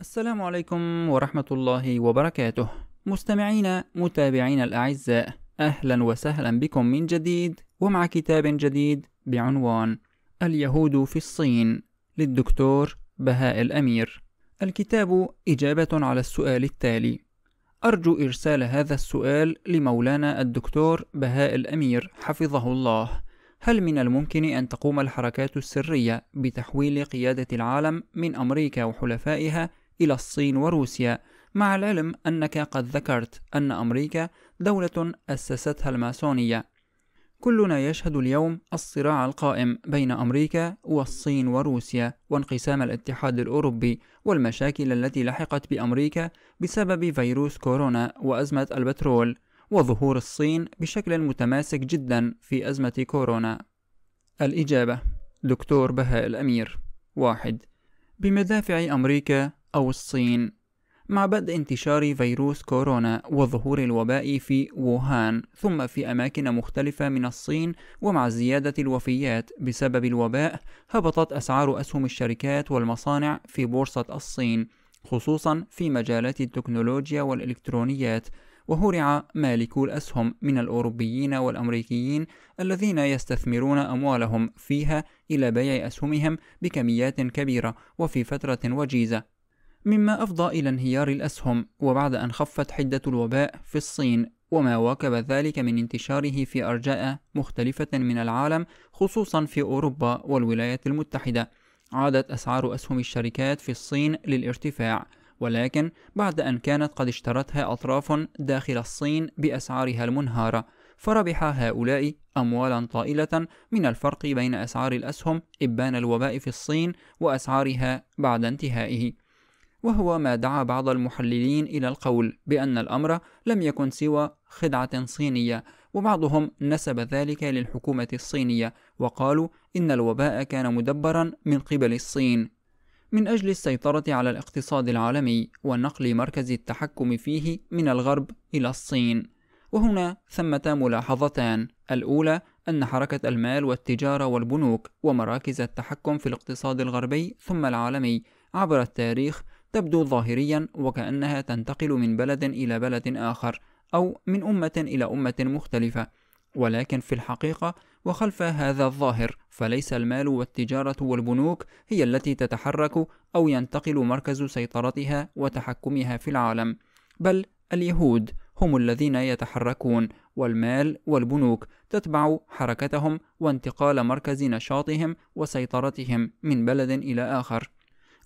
السلام عليكم ورحمة الله وبركاته مستمعين متابعين الأعزاء أهلا وسهلا بكم من جديد ومع كتاب جديد بعنوان اليهود في الصين للدكتور بهاء الأمير الكتاب إجابة على السؤال التالي أرجو إرسال هذا السؤال لمولانا الدكتور بهاء الأمير حفظه الله هل من الممكن أن تقوم الحركات السرية بتحويل قيادة العالم من أمريكا وحلفائها إلى الصين وروسيا مع العلم أنك قد ذكرت أن أمريكا دولة أسستها الماسونية كلنا يشهد اليوم الصراع القائم بين أمريكا والصين وروسيا وانقسام الاتحاد الأوروبي والمشاكل التي لحقت بأمريكا بسبب فيروس كورونا وأزمة البترول وظهور الصين بشكل متماسك جدا في أزمة كورونا الإجابة دكتور بهاء الأمير واحد بمدافع أمريكا أو الصين مع بدء انتشار فيروس كورونا وظهور الوباء في ووهان ثم في أماكن مختلفة من الصين ومع زيادة الوفيات بسبب الوباء هبطت أسعار أسهم الشركات والمصانع في بورصة الصين خصوصا في مجالات التكنولوجيا والإلكترونيات وهرع مالكو الأسهم من الأوروبيين والأمريكيين الذين يستثمرون أموالهم فيها إلى بيع أسهمهم بكميات كبيرة وفي فترة وجيزة مما أفضى إلى انهيار الأسهم وبعد أن خفت حدة الوباء في الصين وما واكب ذلك من انتشاره في أرجاء مختلفة من العالم خصوصا في أوروبا والولايات المتحدة عادت أسعار أسهم الشركات في الصين للارتفاع ولكن بعد أن كانت قد اشترتها أطراف داخل الصين بأسعارها المنهارة فربح هؤلاء أموالا طائلة من الفرق بين أسعار الأسهم إبان الوباء في الصين وأسعارها بعد انتهائه وهو ما دعا بعض المحللين إلى القول بأن الأمر لم يكن سوى خدعة صينية وبعضهم نسب ذلك للحكومة الصينية وقالوا إن الوباء كان مدبرا من قبل الصين من أجل السيطرة على الاقتصاد العالمي ونقل مركز التحكم فيه من الغرب إلى الصين وهنا ثمة ملاحظتان الأولى أن حركة المال والتجارة والبنوك ومراكز التحكم في الاقتصاد الغربي ثم العالمي عبر التاريخ تبدو ظاهريا وكأنها تنتقل من بلد إلى بلد آخر أو من أمة إلى أمة مختلفة ولكن في الحقيقة وخلف هذا الظاهر فليس المال والتجارة والبنوك هي التي تتحرك أو ينتقل مركز سيطرتها وتحكمها في العالم بل اليهود هم الذين يتحركون والمال والبنوك تتبع حركتهم وانتقال مركز نشاطهم وسيطرتهم من بلد إلى آخر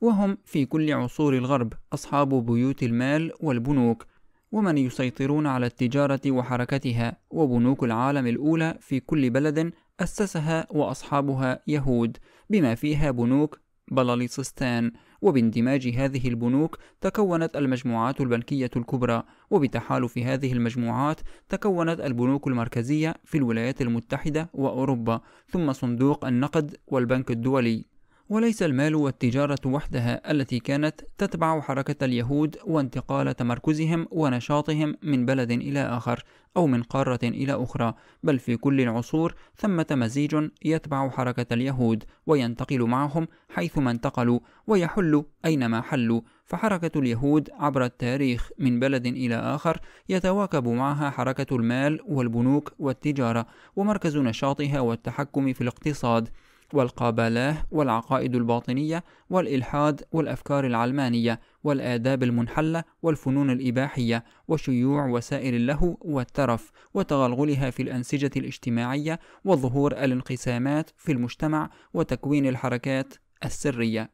وهم في كل عصور الغرب أصحاب بيوت المال والبنوك ومن يسيطرون على التجارة وحركتها وبنوك العالم الأولى في كل بلد أسسها وأصحابها يهود بما فيها بنوك بلاليصستان وباندماج هذه البنوك تكونت المجموعات البنكية الكبرى وبتحالف هذه المجموعات تكونت البنوك المركزية في الولايات المتحدة وأوروبا ثم صندوق النقد والبنك الدولي وليس المال والتجارة وحدها التي كانت تتبع حركة اليهود وانتقال تمركزهم ونشاطهم من بلد إلى آخر أو من قارة إلى أخرى، بل في كل العصور ثمة مزيج يتبع حركة اليهود وينتقل معهم حيثما انتقلوا ويحل أينما حلوا، فحركة اليهود عبر التاريخ من بلد إلى آخر يتواكب معها حركة المال والبنوك والتجارة ومركز نشاطها والتحكم في الاقتصاد. والقابلاه والعقائد الباطنية والإلحاد والأفكار العلمانية والآداب المنحلة والفنون الإباحية وشيوع وسائل اللهو والترف وتغلغلها في الأنسجة الاجتماعية وظهور الانقسامات في المجتمع وتكوين الحركات السرية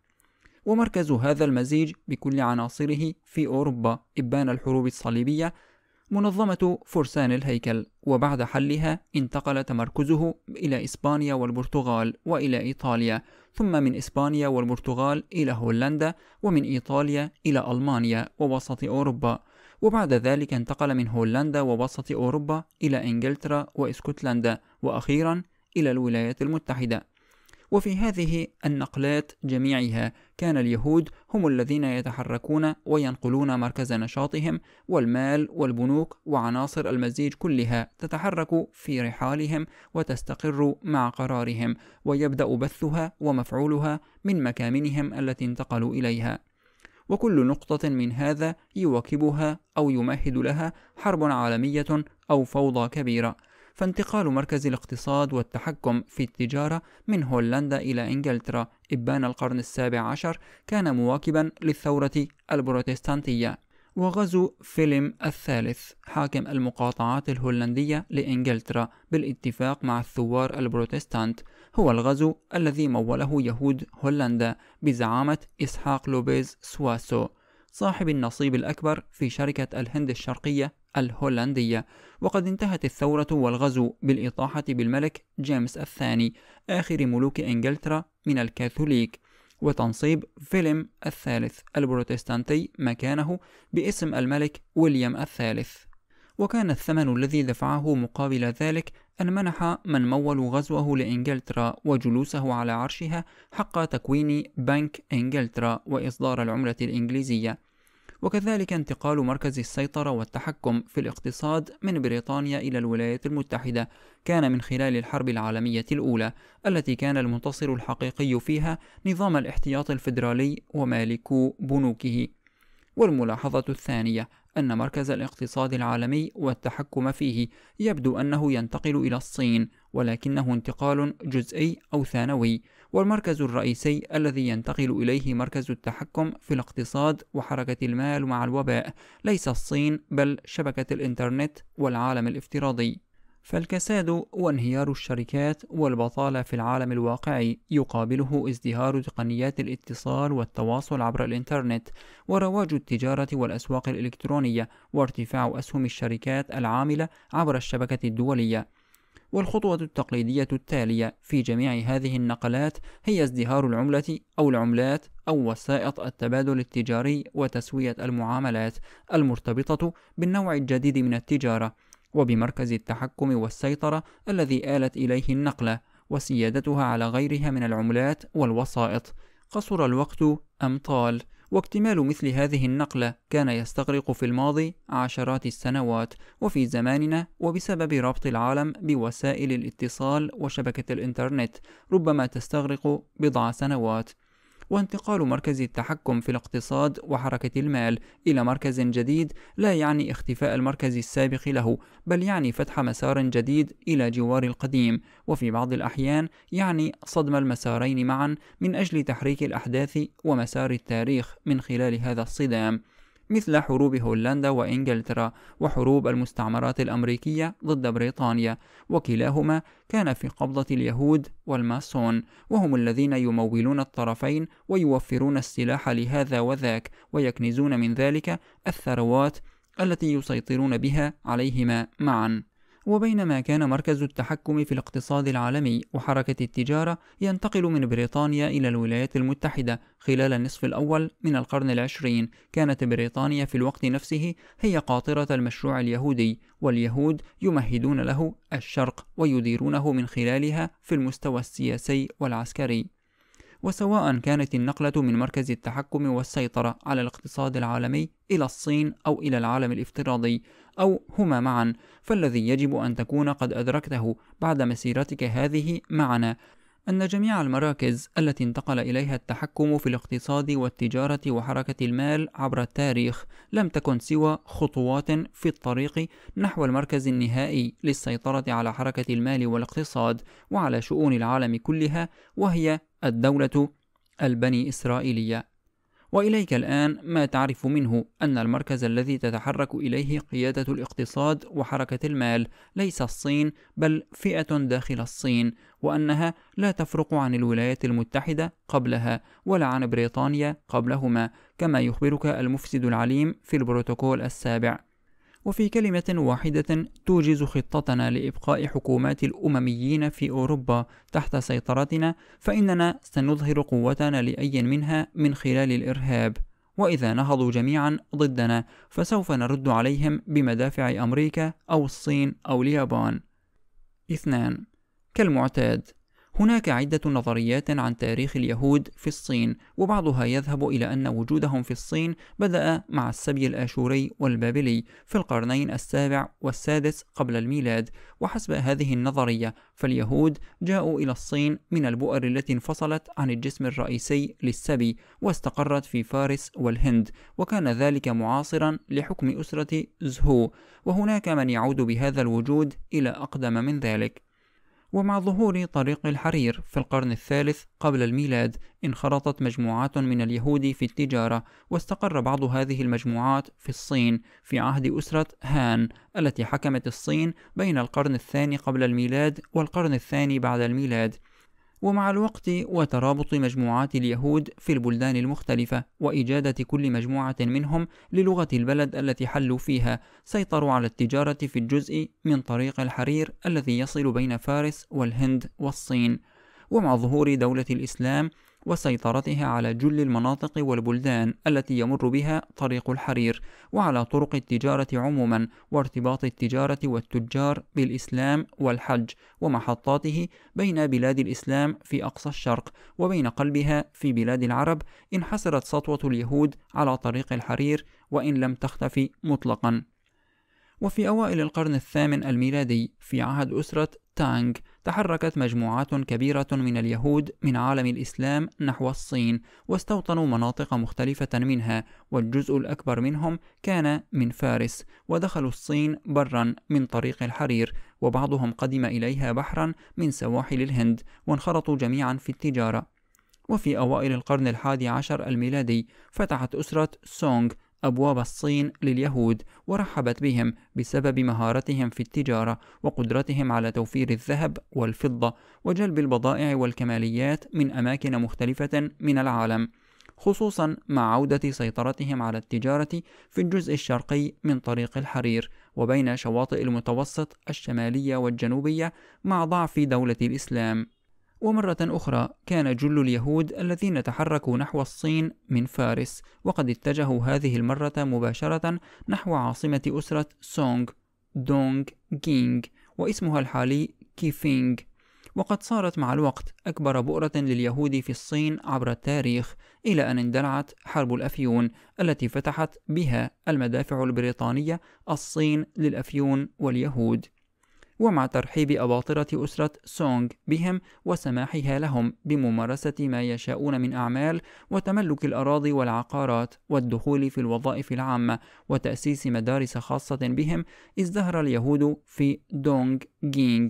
ومركز هذا المزيج بكل عناصره في أوروبا إبان الحروب الصليبية منظمة فرسان الهيكل وبعد حلها انتقل تمركزه إلى إسبانيا والبرتغال وإلى إيطاليا ثم من إسبانيا والبرتغال إلى هولندا ومن إيطاليا إلى ألمانيا ووسط أوروبا وبعد ذلك انتقل من هولندا ووسط أوروبا إلى إنجلترا وإسكتلندا وأخيرا إلى الولايات المتحدة وفي هذه النقلات جميعها كان اليهود هم الذين يتحركون وينقلون مركز نشاطهم والمال والبنوك وعناصر المزيج كلها تتحرك في رحالهم وتستقر مع قرارهم ويبدأ بثها ومفعولها من مكامنهم التي انتقلوا إليها وكل نقطة من هذا يواكبها أو يمهد لها حرب عالمية أو فوضى كبيرة فانتقال مركز الاقتصاد والتحكم في التجارة من هولندا إلى إنجلترا إبان القرن السابع عشر كان مواكبا للثورة البروتستانتية وغزو فيلم الثالث حاكم المقاطعات الهولندية لإنجلترا بالاتفاق مع الثوار البروتستانت هو الغزو الذي موله يهود هولندا بزعامة إسحاق لوبيز سواسو صاحب النصيب الأكبر في شركة الهند الشرقية الهولندية وقد انتهت الثورة والغزو بالإطاحة بالملك جيمس الثاني آخر ملوك إنجلترا من الكاثوليك وتنصيب فيلم الثالث البروتستانتي مكانه باسم الملك ويليام الثالث وكان الثمن الذي دفعه مقابل ذلك أن منح من مول غزوه لإنجلترا وجلوسه على عرشها حق تكوين بنك إنجلترا وإصدار العملة الإنجليزية وكذلك انتقال مركز السيطرة والتحكم في الاقتصاد من بريطانيا إلى الولايات المتحدة كان من خلال الحرب العالمية الأولى التي كان المنتصر الحقيقي فيها نظام الاحتياط الفيدرالي ومالكو بنوكه والملاحظة الثانية أن مركز الاقتصاد العالمي والتحكم فيه يبدو أنه ينتقل إلى الصين ولكنه انتقال جزئي أو ثانوي والمركز الرئيسي الذي ينتقل إليه مركز التحكم في الاقتصاد وحركة المال مع الوباء ليس الصين بل شبكة الإنترنت والعالم الافتراضي فالكساد وانهيار الشركات والبطالة في العالم الواقعي يقابله ازدهار تقنيات الاتصال والتواصل عبر الإنترنت ورواج التجارة والأسواق الإلكترونية وارتفاع أسهم الشركات العاملة عبر الشبكة الدولية والخطوة التقليدية التالية في جميع هذه النقلات هي ازدهار العملة أو العملات أو وسائط التبادل التجاري وتسوية المعاملات المرتبطة بالنوع الجديد من التجارة وبمركز التحكم والسيطرة الذي آلت إليه النقلة وسيادتها على غيرها من العملات والوسائط قصر الوقت أم طال؟ واكتمال مثل هذه النقلة كان يستغرق في الماضي عشرات السنوات وفي زماننا وبسبب ربط العالم بوسائل الاتصال وشبكة الإنترنت ربما تستغرق بضع سنوات وانتقال مركز التحكم في الاقتصاد وحركة المال إلى مركز جديد لا يعني اختفاء المركز السابق له، بل يعني فتح مسار جديد إلى جوار القديم، وفي بعض الأحيان يعني صدم المسارين معا من أجل تحريك الأحداث ومسار التاريخ من خلال هذا الصدام. مثل حروب هولندا وإنجلترا وحروب المستعمرات الأمريكية ضد بريطانيا وكلاهما كان في قبضة اليهود والماسون وهم الذين يمولون الطرفين ويوفرون السلاح لهذا وذاك ويكنزون من ذلك الثروات التي يسيطرون بها عليهما معا وبينما كان مركز التحكم في الاقتصاد العالمي وحركة التجارة ينتقل من بريطانيا إلى الولايات المتحدة خلال النصف الأول من القرن العشرين كانت بريطانيا في الوقت نفسه هي قاطرة المشروع اليهودي واليهود يمهدون له الشرق ويديرونه من خلالها في المستوى السياسي والعسكري وسواء كانت النقلة من مركز التحكم والسيطرة على الاقتصاد العالمي إلى الصين أو إلى العالم الافتراضي أو هما معا فالذي يجب أن تكون قد أدركته بعد مسيرتك هذه معنا أن جميع المراكز التي انتقل إليها التحكم في الاقتصاد والتجارة وحركة المال عبر التاريخ لم تكن سوى خطوات في الطريق نحو المركز النهائي للسيطرة على حركة المال والاقتصاد وعلى شؤون العالم كلها وهي الدولة البني إسرائيلية وإليك الآن ما تعرف منه أن المركز الذي تتحرك إليه قيادة الاقتصاد وحركة المال ليس الصين بل فئة داخل الصين وأنها لا تفرق عن الولايات المتحدة قبلها ولا عن بريطانيا قبلهما كما يخبرك المفسد العليم في البروتوكول السابع وفي كلمة واحدة توجز خطتنا لإبقاء حكومات الأمميين في أوروبا تحت سيطرتنا فإننا سنظهر قوتنا لأي منها من خلال الإرهاب وإذا نهضوا جميعا ضدنا فسوف نرد عليهم بمدافع أمريكا أو الصين أو اليابان اثنان كالمعتاد هناك عدة نظريات عن تاريخ اليهود في الصين وبعضها يذهب إلى أن وجودهم في الصين بدأ مع السبي الآشوري والبابلي في القرنين السابع والسادس قبل الميلاد وحسب هذه النظرية فاليهود جاءوا إلى الصين من البؤر التي انفصلت عن الجسم الرئيسي للسبي واستقرت في فارس والهند وكان ذلك معاصرا لحكم أسرة زهو وهناك من يعود بهذا الوجود إلى أقدم من ذلك ومع ظهور طريق الحرير في القرن الثالث قبل الميلاد انخرطت مجموعات من اليهود في التجارة واستقر بعض هذه المجموعات في الصين في عهد أسرة هان التي حكمت الصين بين القرن الثاني قبل الميلاد والقرن الثاني بعد الميلاد ومع الوقت وترابط مجموعات اليهود في البلدان المختلفة وإجادة كل مجموعة منهم للغة البلد التي حلوا فيها سيطروا على التجارة في الجزء من طريق الحرير الذي يصل بين فارس والهند والصين ومع ظهور دولة الإسلام وسيطرته على جل المناطق والبلدان التي يمر بها طريق الحرير وعلى طرق التجارة عموما وارتباط التجارة والتجار بالإسلام والحج ومحطاته بين بلاد الإسلام في أقصى الشرق وبين قلبها في بلاد العرب انحسرت سطوة اليهود على طريق الحرير وإن لم تختفي مطلقا وفي أوائل القرن الثامن الميلادي في عهد أسرة تانغ تحركت مجموعات كبيرة من اليهود من عالم الإسلام نحو الصين واستوطنوا مناطق مختلفة منها والجزء الأكبر منهم كان من فارس ودخلوا الصين برا من طريق الحرير وبعضهم قدم إليها بحرا من سواحل الهند وانخرطوا جميعا في التجارة وفي أوائل القرن الحادي عشر الميلادي فتحت أسرة سونغ أبواب الصين لليهود ورحبت بهم بسبب مهارتهم في التجارة وقدرتهم على توفير الذهب والفضة وجلب البضائع والكماليات من أماكن مختلفة من العالم خصوصا مع عودة سيطرتهم على التجارة في الجزء الشرقي من طريق الحرير وبين شواطئ المتوسط الشمالية والجنوبية مع ضعف دولة الإسلام ومرة أخرى كان جل اليهود الذين تحركوا نحو الصين من فارس وقد اتجهوا هذه المرة مباشرة نحو عاصمة أسرة سونغ دونغ جينغ واسمها الحالي كيفينغ وقد صارت مع الوقت أكبر بؤرة لليهود في الصين عبر التاريخ إلى أن اندلعت حرب الأفيون التي فتحت بها المدافع البريطانية الصين للأفيون واليهود ومع ترحيب أباطرة أسرة سونغ بهم وسماحها لهم بممارسة ما يشاءون من أعمال وتملك الأراضي والعقارات والدخول في الوظائف العامة وتأسيس مدارس خاصة بهم ازدهر اليهود في دونغ جينغ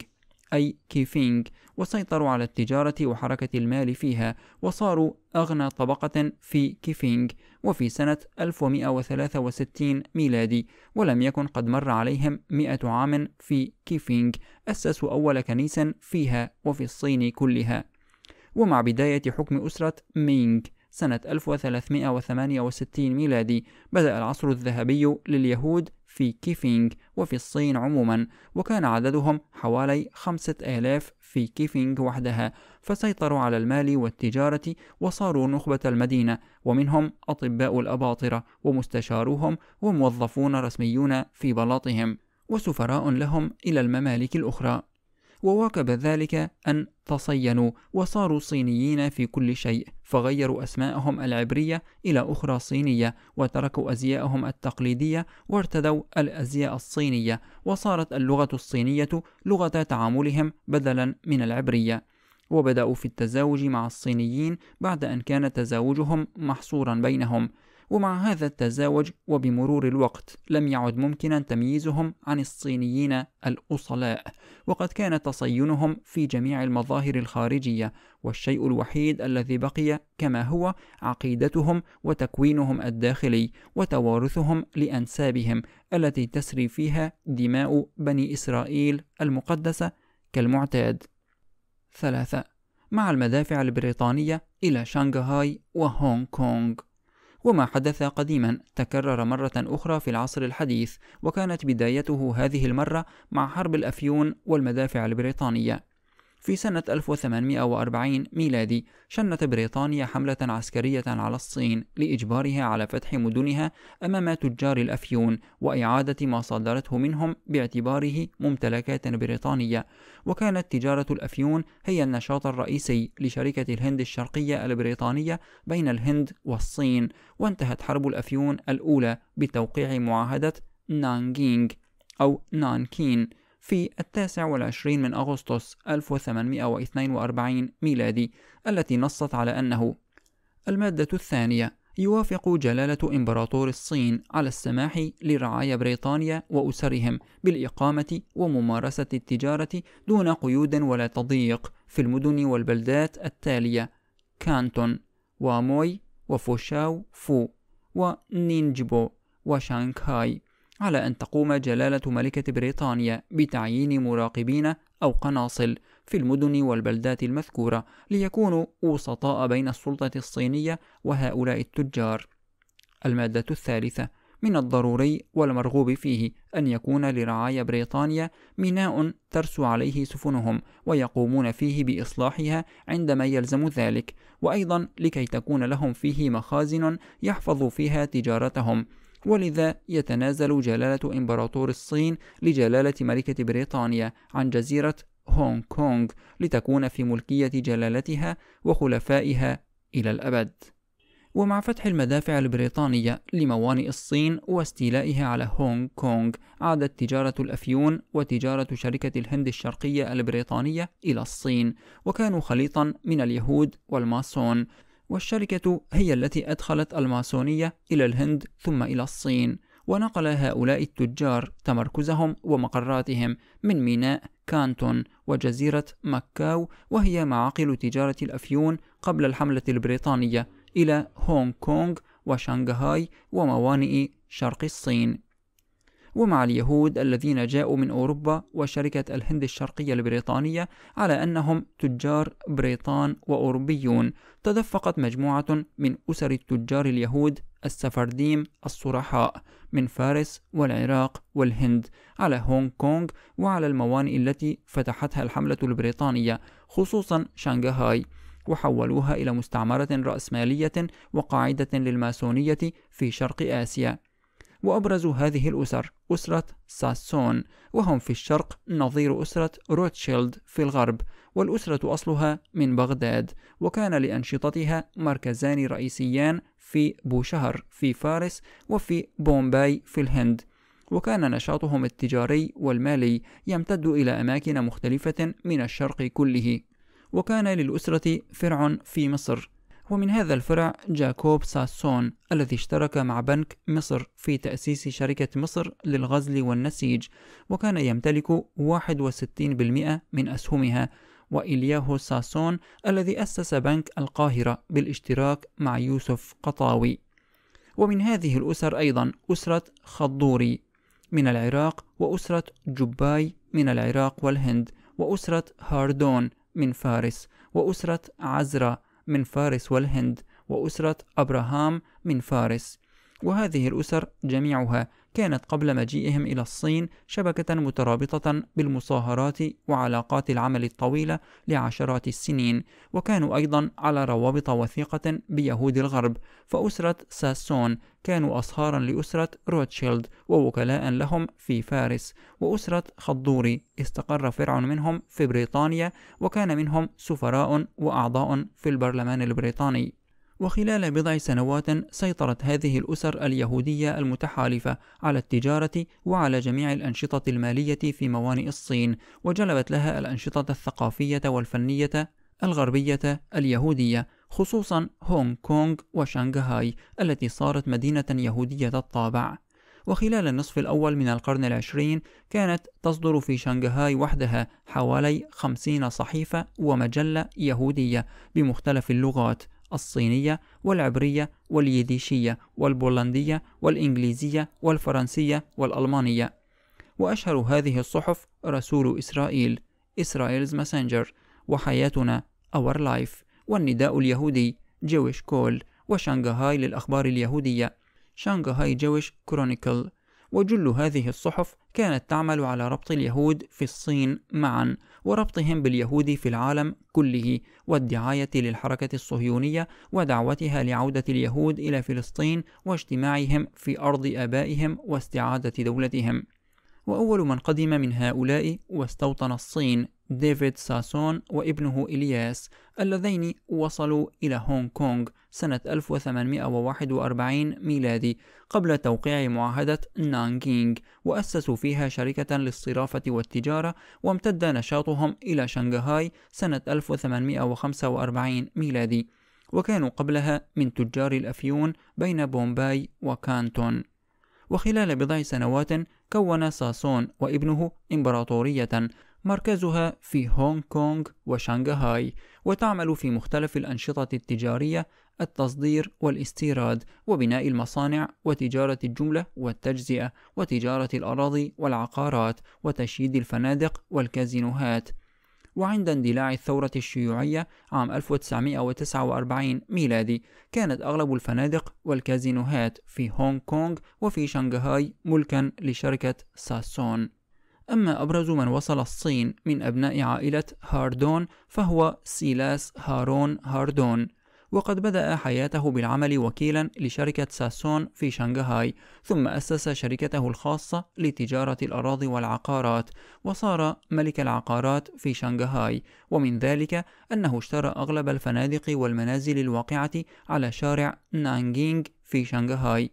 أي كيفينغ وسيطروا على التجارة وحركة المال فيها وصاروا أغنى طبقة في كيفينغ وفي سنة 1163 ميلادي ولم يكن قد مر عليهم مئة عام في كيفينغ أسسوا أول كنيسة فيها وفي الصين كلها ومع بداية حكم أسرة مينغ سنة 1368 ميلادي بدأ العصر الذهبي لليهود في كيفينغ وفي الصين عموما وكان عددهم حوالي خمسة آلاف في كيفينغ وحدها فسيطروا على المال والتجارة وصاروا نخبة المدينة ومنهم أطباء الأباطرة ومستشاروهم وموظفون رسميون في بلاطهم وسفراء لهم إلى الممالك الأخرى وواكب ذلك أن تصينوا وصاروا صينيين في كل شيء فغيروا أسماءهم العبرية إلى أخرى صينية وتركوا أزياءهم التقليدية وارتدوا الأزياء الصينية وصارت اللغة الصينية لغة تعاملهم بدلا من العبرية وبدأوا في التزاوج مع الصينيين بعد أن كان تزاوجهم محصورا بينهم ومع هذا التزاوج وبمرور الوقت لم يعد ممكنا تمييزهم عن الصينيين الأصلاء وقد كان تصينهم في جميع المظاهر الخارجية والشيء الوحيد الذي بقي كما هو عقيدتهم وتكوينهم الداخلي وتوارثهم لأنسابهم التي تسري فيها دماء بني إسرائيل المقدسة كالمعتاد ثلاثة مع المدافع البريطانية إلى شنغهاي وهونغ كونغ وما حدث قديما تكرر مرة أخرى في العصر الحديث وكانت بدايته هذه المرة مع حرب الأفيون والمدافع البريطانية في سنة 1840 ميلادي شنت بريطانيا حملة عسكرية على الصين لإجبارها على فتح مدنها أمام تجار الأفيون وإعادة ما صادرته منهم باعتباره ممتلكات بريطانية وكانت تجارة الأفيون هي النشاط الرئيسي لشركة الهند الشرقية البريطانية بين الهند والصين وانتهت حرب الأفيون الأولى بتوقيع معاهدة نانجينغ أو نانكين في التاسع والعشرين من أغسطس 1842 ميلادي التي نصت على أنه المادة الثانية يوافق جلالة إمبراطور الصين على السماح لرعايا بريطانيا وأسرهم بالإقامة وممارسة التجارة دون قيود ولا تضييق في المدن والبلدات التالية كانتون وموي وفوشاو فو ونينجبو وشانغهاي على أن تقوم جلالة ملكة بريطانيا بتعيين مراقبين أو قناصل في المدن والبلدات المذكورة ليكونوا وسطاء بين السلطة الصينية وهؤلاء التجار. المادة الثالثة من الضروري والمرغوب فيه أن يكون لرعايا بريطانيا ميناء ترسو عليه سفنهم ويقومون فيه بإصلاحها عندما يلزم ذلك، وأيضا لكي تكون لهم فيه مخازن يحفظ فيها تجارتهم ولذا يتنازل جلالة إمبراطور الصين لجلالة ملكة بريطانيا عن جزيرة هونغ كونغ لتكون في ملكية جلالتها وخلفائها إلى الأبد. ومع فتح المدافع البريطانية لموانئ الصين واستيلائها على هونغ كونغ عادت تجارة الأفيون وتجارة شركة الهند الشرقية البريطانية إلى الصين وكانوا خليطا من اليهود والماسون والشركة هي التي أدخلت الماسونية إلى الهند ثم إلى الصين ونقل هؤلاء التجار تمركزهم ومقراتهم من ميناء كانتون وجزيرة مكاو وهي معاقل تجارة الأفيون قبل الحملة البريطانية إلى هونغ كونغ وشنغهاي وموانئ شرق الصين ومع اليهود الذين جاءوا من أوروبا وشركة الهند الشرقية البريطانية على أنهم تجار بريطان وأوروبيون تدفقت مجموعة من أسر التجار اليهود السفرديم الصرحاء من فارس والعراق والهند على هونغ كونغ وعلى الموانئ التي فتحتها الحملة البريطانية خصوصا شنغهاي وحولوها إلى مستعمرة رأسمالية وقاعدة للماسونية في شرق آسيا وأبرز هذه الأسر أسرة ساسون وهم في الشرق نظير أسرة روتشيلد في الغرب والأسرة أصلها من بغداد وكان لأنشطتها مركزان رئيسيان في بوشهر في فارس وفي بومباي في الهند وكان نشاطهم التجاري والمالي يمتد إلى أماكن مختلفة من الشرق كله وكان للأسرة فرع في مصر ومن هذا الفرع جاكوب ساسون الذي اشترك مع بنك مصر في تأسيس شركة مصر للغزل والنسيج وكان يمتلك 61% من أسهمها وإلياهو ساسون الذي أسس بنك القاهرة بالاشتراك مع يوسف قطاوي ومن هذه الأسر أيضا أسرة خضوري من العراق وأسرة جباي من العراق والهند وأسرة هاردون من فارس وأسرة عزرة من فارس والهند وأسرة أبراهام من فارس وهذه الأسر جميعها كانت قبل مجيئهم إلى الصين شبكة مترابطة بالمصاهرات وعلاقات العمل الطويلة لعشرات السنين، وكانوا أيضا على روابط وثيقة بيهود الغرب، فأسرة ساسون كانوا أصهارا لأسرة روتشيلد ووكلاء لهم في فارس، وأسرة خضوري استقر فرع منهم في بريطانيا، وكان منهم سفراء وأعضاء في البرلمان البريطاني. وخلال بضع سنوات سيطرت هذه الأسر اليهودية المتحالفة على التجارة وعلى جميع الأنشطة المالية في موانئ الصين وجلبت لها الأنشطة الثقافية والفنية الغربية اليهودية خصوصا هونغ كونغ وشانغهاي التي صارت مدينة يهودية الطابع وخلال النصف الأول من القرن العشرين كانت تصدر في شنغهاي وحدها حوالي خمسين صحيفة ومجلة يهودية بمختلف اللغات الصينية والعبرية واليديشية والبولندية والإنجليزية والفرنسية والألمانية وأشهر هذه الصحف رسول إسرائيل إسرائيلز ماسنجر وحياتنا أور لايف والنداء اليهودي جويش كول وشنغهاي للأخبار اليهودية شنغهاي جويش كرونيكل وجل هذه الصحف كانت تعمل على ربط اليهود في الصين معا وربطهم باليهود في العالم كله والدعاية للحركة الصهيونية ودعوتها لعودة اليهود إلى فلسطين واجتماعهم في أرض آبائهم واستعادة دولتهم وأول من قدم من هؤلاء واستوطن الصين ديفيد ساسون وابنه إلياس اللذين وصلوا إلى هونغ كونغ سنة 1841 ميلادي قبل توقيع معاهدة نانكينغ وأسسوا فيها شركة للصرافة والتجارة وامتد نشاطهم إلى شنغهاي سنة 1845 ميلادي وكانوا قبلها من تجار الأفيون بين بومباي وكانتون وخلال بضع سنوات كون ساسون وابنه إمبراطورية مركزها في هونغ كونغ وشانغهاي وتعمل في مختلف الأنشطة التجارية التصدير والاستيراد وبناء المصانع وتجارة الجملة والتجزئة وتجارة الأراضي والعقارات وتشييد الفنادق والكازينوهات وعند اندلاع الثورة الشيوعية عام 1949 ميلادي كانت أغلب الفنادق والكازينوهات في هونغ كونغ وفي شنغهاي ملكا لشركة ساسون أما أبرز من وصل الصين من أبناء عائلة هاردون فهو سيلاس هارون هاردون وقد بدأ حياته بالعمل وكيلا لشركة ساسون في شنغهاي ثم أسس شركته الخاصة لتجارة الأراضي والعقارات وصار ملك العقارات في شنغهاي ومن ذلك أنه اشترى أغلب الفنادق والمنازل الواقعة على شارع نانجينغ في شنغهاي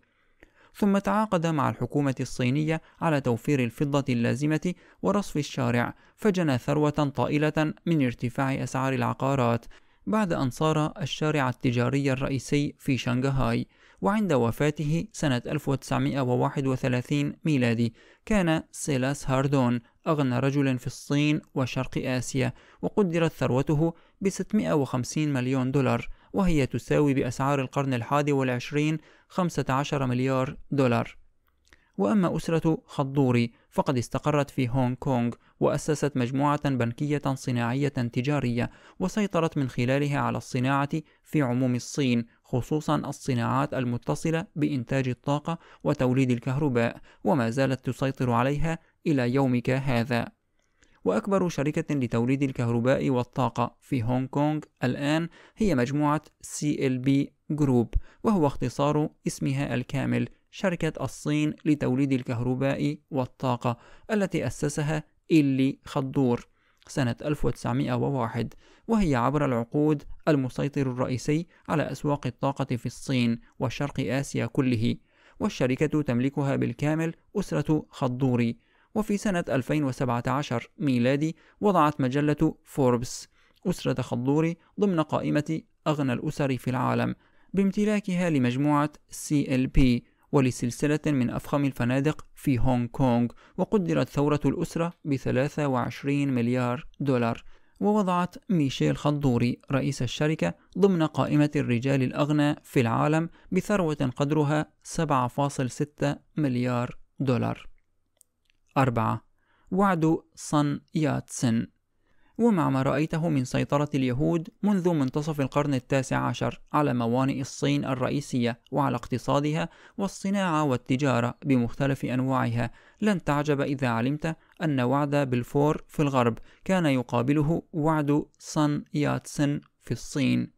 ثم تعاقد مع الحكومة الصينية على توفير الفضة اللازمة ورصف الشارع فجنى ثروة طائلة من ارتفاع أسعار العقارات بعد أن صار الشارع التجاري الرئيسي في شنغهاي وعند وفاته سنة 1931 ميلادي كان سيلاس هاردون أغنى رجل في الصين وشرق آسيا وقدرت ثروته ب 650 مليون دولار وهي تساوي بأسعار القرن الحادي والعشرين 15 مليار دولار وأما أسرة خضوري فقد استقرت في هونغ كونغ وأسست مجموعة بنكية صناعية تجارية وسيطرت من خلالها على الصناعة في عموم الصين خصوصا الصناعات المتصلة بإنتاج الطاقة وتوليد الكهرباء وما زالت تسيطر عليها إلى يومك هذا وأكبر شركة لتوليد الكهرباء والطاقة في هونغ كونغ الآن هي مجموعة CLB جروب وهو اختصار اسمها الكامل شركة الصين لتوليد الكهرباء والطاقة التي أسسها إيلي خضور سنة 1901 وهي عبر العقود المسيطر الرئيسي على أسواق الطاقة في الصين وشرق آسيا كله والشركة تملكها بالكامل أسرة خضوري وفي سنة 2017 ميلادي وضعت مجلة فوربس أسرة خضوري ضمن قائمة أغنى الأسر في العالم بامتلاكها لمجموعة CLP ولسلسلة من أفخم الفنادق في هونغ كونغ وقدرت ثورة الأسرة ب 23 مليار دولار ووضعت ميشيل خضوري رئيس الشركة ضمن قائمة الرجال الأغنى في العالم بثروة قدرها 7.6 مليار دولار أربعة وعد صن ياتسن ومع ما رأيته من سيطرة اليهود منذ منتصف القرن التاسع عشر على موانئ الصين الرئيسية وعلى اقتصادها والصناعة والتجارة بمختلف أنواعها لن تعجب إذا علمت أن وعد بالفور في الغرب كان يقابله وعد صن ياتسن في الصين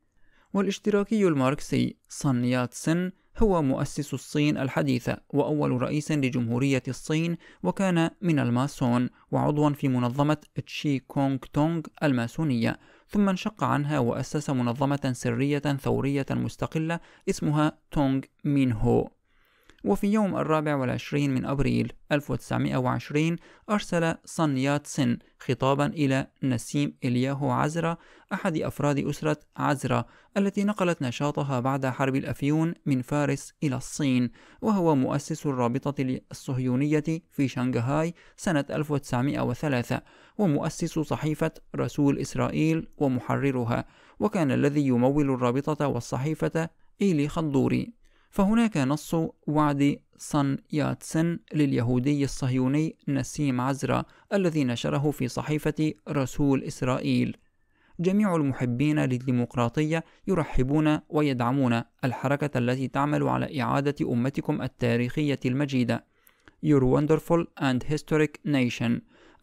والاشتراكي الماركسي صن ياتسن هو مؤسس الصين الحديثة وأول رئيس لجمهورية الصين وكان من الماسون وعضوا في منظمة تشي كونغ تونغ الماسونية ثم انشق عنها وأسس منظمة سرية ثورية مستقلة اسمها تونغ مين هو وفي يوم الرابع والعشرين من أبريل 1920 أرسل صن يات سن خطابا إلى نسيم إلياهو عزرة أحد أفراد أسرة عزرة التي نقلت نشاطها بعد حرب الأفيون من فارس إلى الصين وهو مؤسس الرابطة الصهيونية في شنغهاي سنة 1903 ومؤسس صحيفة رسول إسرائيل ومحررها وكان الذي يمول الرابطة والصحيفة إيلي خضوري فهناك نص وعد صن ياتسن لليهودي الصهيوني نسيم عزرا الذي نشره في صحيفة رسول إسرائيل جميع المحبين للديمقراطية يرحبون ويدعمون الحركة التي تعمل على إعادة أمتكم التاريخية المجيدة Your Wonderful and Historic Nation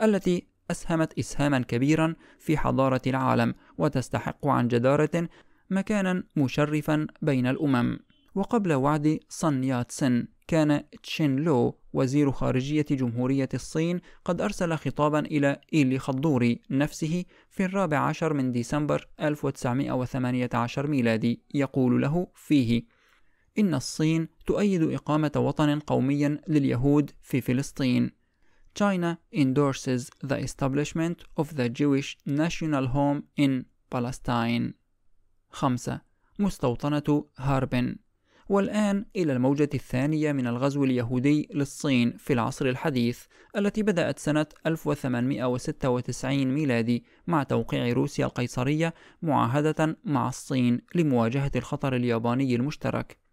التي أسهمت إسهاما كبيرا في حضارة العالم وتستحق عن جدارة مكانا مشرفا بين الأمم وقبل وعد صن يات سن كان تشين لو وزير خارجية جمهورية الصين قد أرسل خطابا إلى إيلي خضوري نفسه في الرابع عشر من ديسمبر 1918 ميلادي يقول له فيه إن الصين تؤيد إقامة وطن قومي لليهود في فلسطين China endorses the establishment of the Jewish national home in Palestine 5. مستوطنة هاربن والآن إلى الموجة الثانية من الغزو اليهودي للصين في العصر الحديث التي بدأت سنة 1896 ميلادي مع توقيع روسيا القيصرية معاهدة مع الصين لمواجهة الخطر الياباني المشترك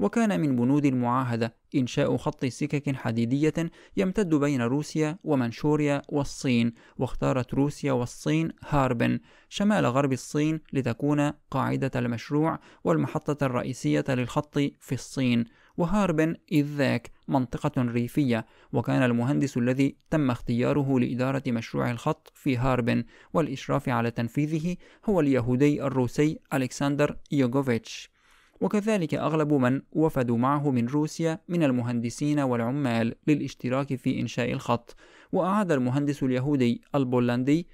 وكان من بنود المعاهدة إنشاء خط سكك حديدية يمتد بين روسيا ومنشوريا والصين، واختارت روسيا والصين هاربن شمال غرب الصين لتكون قاعدة المشروع والمحطة الرئيسية للخط في الصين، وهاربن إذ ذاك منطقة ريفية، وكان المهندس الذي تم اختياره لإدارة مشروع الخط في هاربن والإشراف على تنفيذه هو اليهودي الروسي ألكسندر يوغوفيتش. وكذلك أغلب من وفدوا معه من روسيا من المهندسين والعمال للاشتراك في إنشاء الخط وأعاد المهندس اليهودي البولندي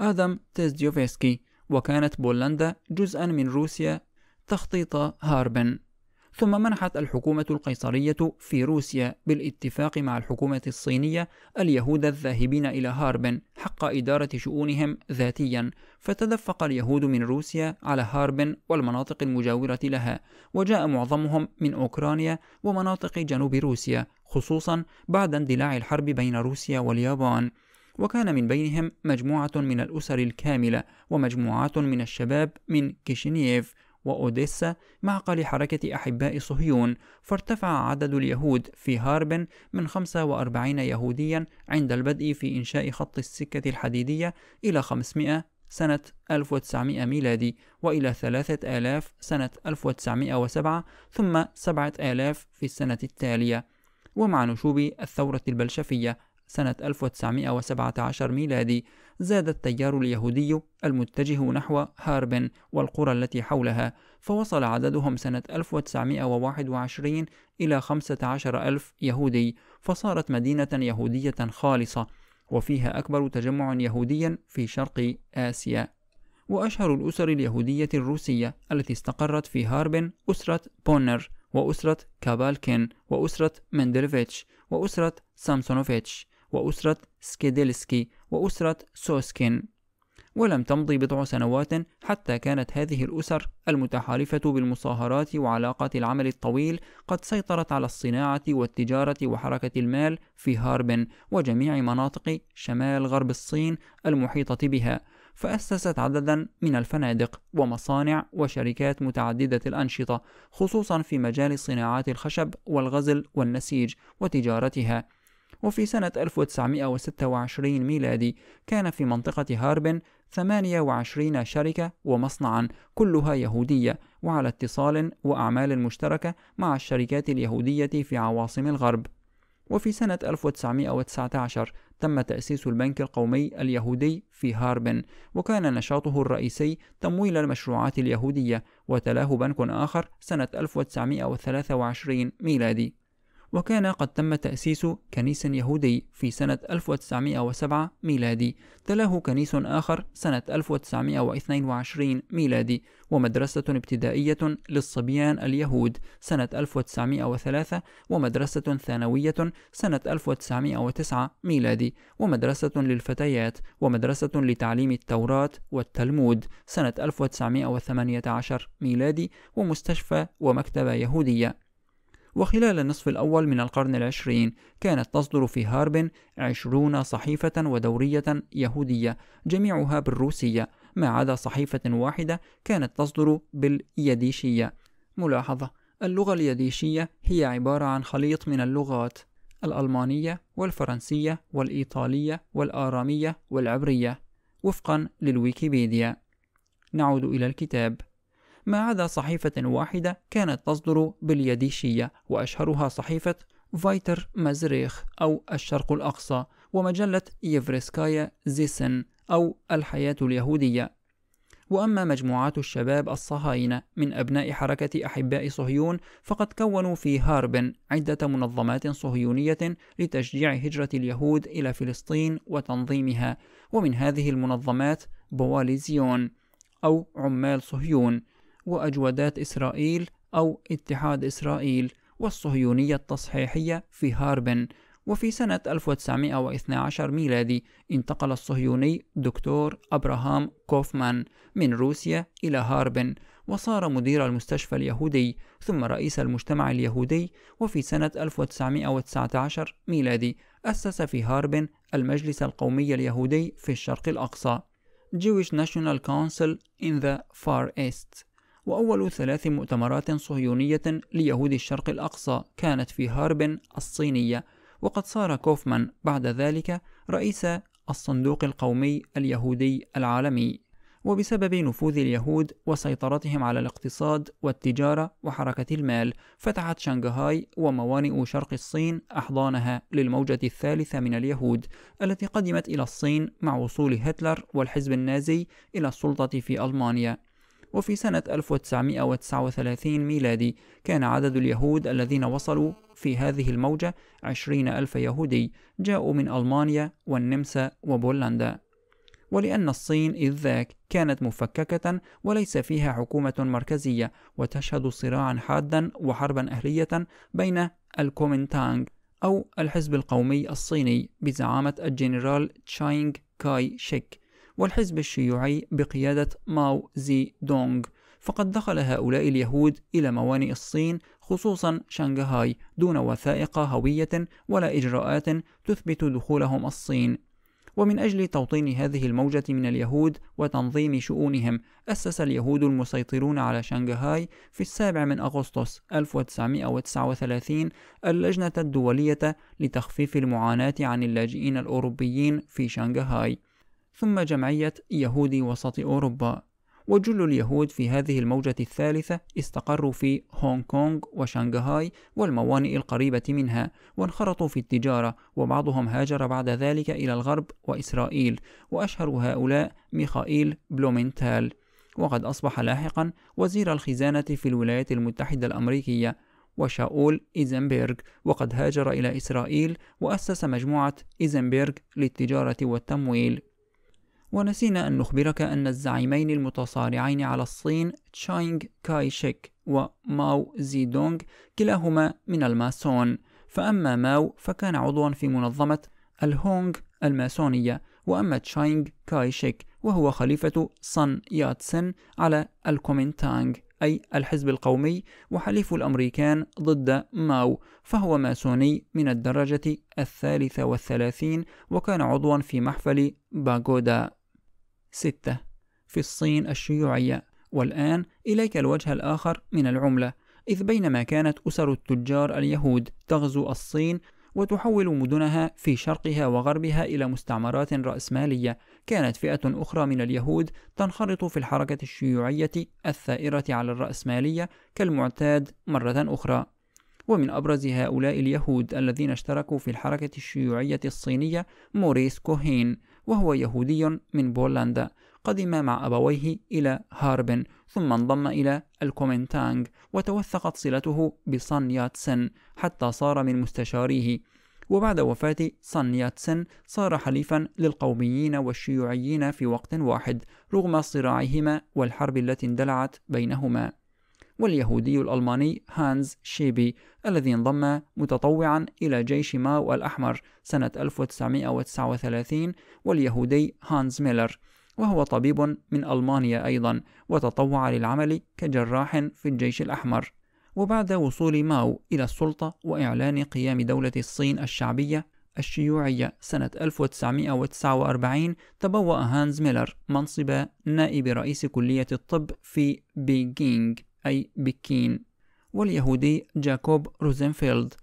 آدم تيزديوفسكي وكانت بولندا جزءا من روسيا تخطيط هاربن ثم منحت الحكومة القيصرية في روسيا بالاتفاق مع الحكومة الصينية اليهود الذاهبين إلى هاربن حق إدارة شؤونهم ذاتيا فتدفق اليهود من روسيا على هاربن والمناطق المجاورة لها وجاء معظمهم من أوكرانيا ومناطق جنوب روسيا خصوصا بعد اندلاع الحرب بين روسيا واليابان وكان من بينهم مجموعة من الأسر الكاملة ومجموعات من الشباب من كيشينيف وأوديسا معقل حركة أحباء صهيون فارتفع عدد اليهود في هاربن من 45 يهوديا عند البدء في إنشاء خط السكة الحديدية إلى 500 سنة 1900 ميلادي وإلى 3000 سنة 1907 ثم 7000 في السنة التالية ومع نشوب الثورة البلشفية سنة 1917 ميلادي زاد التيار اليهودي المتجه نحو هاربن والقرى التي حولها فوصل عددهم سنة 1921 إلى 15 ألف يهودي فصارت مدينة يهودية خالصة وفيها أكبر تجمع يهودي في شرق آسيا وأشهر الأسر اليهودية الروسية التي استقرت في هاربن أسرة بونر وأسرة كابالكين وأسرة مندلفيتش وأسرة سامسونوفيتش وأسرة سكيدلسكي وأسرة سوسكين ولم تمضي بضع سنوات حتى كانت هذه الأسر المتحالفة بالمصاهرات وعلاقات العمل الطويل قد سيطرت على الصناعة والتجارة وحركة المال في هاربن وجميع مناطق شمال غرب الصين المحيطة بها فأسست عددا من الفنادق ومصانع وشركات متعددة الأنشطة خصوصا في مجال صناعات الخشب والغزل والنسيج وتجارتها وفي سنة 1926 ميلادي كان في منطقة هاربن 28 شركة ومصنعا كلها يهودية وعلى اتصال وأعمال مشتركة مع الشركات اليهودية في عواصم الغرب وفي سنة 1919 تم تأسيس البنك القومي اليهودي في هاربن وكان نشاطه الرئيسي تمويل المشروعات اليهودية وتلاه بنك آخر سنة 1923 ميلادي وكان قد تم تأسيس كنيس يهودي في سنة 1907 ميلادي تلاه كنيس آخر سنة 1922 ميلادي ومدرسة ابتدائية للصبيان اليهود سنة 1903 ومدرسة ثانوية سنة 1909 ميلادي ومدرسة للفتيات ومدرسة لتعليم التوراة والتلمود سنة 1918 ميلادي ومستشفى ومكتبة يهودية وخلال النصف الأول من القرن العشرين كانت تصدر في هاربن عشرون صحيفة ودورية يهودية جميعها بالروسية ما عدا صحيفة واحدة كانت تصدر باليديشية ملاحظة اللغة اليديشية هي عبارة عن خليط من اللغات الألمانية والفرنسية والإيطالية والآرامية والعبرية وفقا للويكيبيديا نعود إلى الكتاب ما عدا صحيفة واحدة كانت تصدر باليديشية وأشهرها صحيفة فايتر مزريخ أو الشرق الأقصى ومجلة يفريسكايا زيسن أو الحياة اليهودية وأما مجموعات الشباب الصهاينة من أبناء حركة أحباء صهيون فقد كونوا في هاربن عدة منظمات صهيونية لتشجيع هجرة اليهود إلى فلسطين وتنظيمها ومن هذه المنظمات بواليزيون أو عمال صهيون وأجودات إسرائيل أو اتحاد إسرائيل والصهيونية التصحيحية في هاربن وفي سنة 1912 ميلادي انتقل الصهيوني دكتور أبراهام كوفمان من روسيا إلى هاربن وصار مدير المستشفى اليهودي ثم رئيس المجتمع اليهودي وفي سنة 1919 ميلادي أسس في هاربن المجلس القومي اليهودي في الشرق الأقصى Jewish National Council in the Far East وأول ثلاث مؤتمرات صهيونية ليهود الشرق الأقصى كانت في هاربن الصينية وقد صار كوفمان بعد ذلك رئيس الصندوق القومي اليهودي العالمي وبسبب نفوذ اليهود وسيطرتهم على الاقتصاد والتجارة وحركة المال فتحت شنغهاي وموانئ شرق الصين أحضانها للموجة الثالثة من اليهود التي قدمت إلى الصين مع وصول هتلر والحزب النازي إلى السلطة في ألمانيا وفي سنة 1939 ميلادي كان عدد اليهود الذين وصلوا في هذه الموجة 20 ألف يهودي جاءوا من ألمانيا والنمسا وبولندا ولأن الصين إذ ذاك كانت مفككة وليس فيها حكومة مركزية وتشهد صراعا حادا وحربا أهلية بين الكومنتانغ أو الحزب القومي الصيني بزعامة الجنرال تشاينغ كاي شيك والحزب الشيوعي بقيادة ماو زي دونغ فقد دخل هؤلاء اليهود إلى موانئ الصين خصوصا شانغهاي دون وثائق هوية ولا إجراءات تثبت دخولهم الصين ومن أجل توطين هذه الموجة من اليهود وتنظيم شؤونهم أسس اليهود المسيطرون على شانغهاي في السابع من أغسطس 1939 اللجنة الدولية لتخفيف المعاناة عن اللاجئين الأوروبيين في شانغهاي ثم جمعية يهودي وسط أوروبا وجل اليهود في هذه الموجة الثالثة استقروا في هونغ كونغ وشنغهاي والموانئ القريبة منها وانخرطوا في التجارة وبعضهم هاجر بعد ذلك إلى الغرب وإسرائيل وأشهر هؤلاء ميخائيل بلومنتال وقد أصبح لاحقا وزير الخزانة في الولايات المتحدة الأمريكية وشاول إيزنبرغ وقد هاجر إلى إسرائيل وأسس مجموعة إيزنبرغ للتجارة والتمويل ونسينا أن نخبرك أن الزعيمين المتصارعين على الصين تشاينغ كاي شيك وماو زيدونغ كلاهما من الماسون فأما ماو فكان عضوا في منظمة الهونغ الماسونية وأما تشاينغ كاي شيك وهو خليفة صن ياتسن على الكومينتانغ أي الحزب القومي وحليف الأمريكان ضد ماو فهو ماسوني من الدرجة الثالثة والثلاثين وكان عضوا في محفل باغودا ستة في الصين الشيوعية والآن إليك الوجه الآخر من العملة إذ بينما كانت أسر التجار اليهود تغزو الصين وتحول مدنها في شرقها وغربها إلى مستعمرات رأسمالية كانت فئة أخرى من اليهود تنخرط في الحركة الشيوعية الثائرة على الرأسمالية كالمعتاد مرة أخرى ومن أبرز هؤلاء اليهود الذين اشتركوا في الحركة الشيوعية الصينية موريس كوهين وهو يهودي من بولندا قدم مع أبويه إلى هاربن ثم انضم إلى الكومنتانغ وتوثقت صلته بصن ياتسن حتى صار من مستشاريه وبعد وفاة صن ياتسن صار حليفا للقوميين والشيوعيين في وقت واحد رغم صراعهما والحرب التي اندلعت بينهما واليهودي الألماني هانز شيبي الذي انضم متطوعا إلى جيش ماو الأحمر سنة 1939 واليهودي هانز ميلر وهو طبيب من ألمانيا أيضا وتطوع للعمل كجراح في الجيش الأحمر وبعد وصول ماو إلى السلطة وإعلان قيام دولة الصين الشعبية الشيوعية سنة 1949 تبوأ هانز ميلر منصب نائب رئيس كلية الطب في بيجينغ أي بكين واليهودي جاكوب روزنفيلد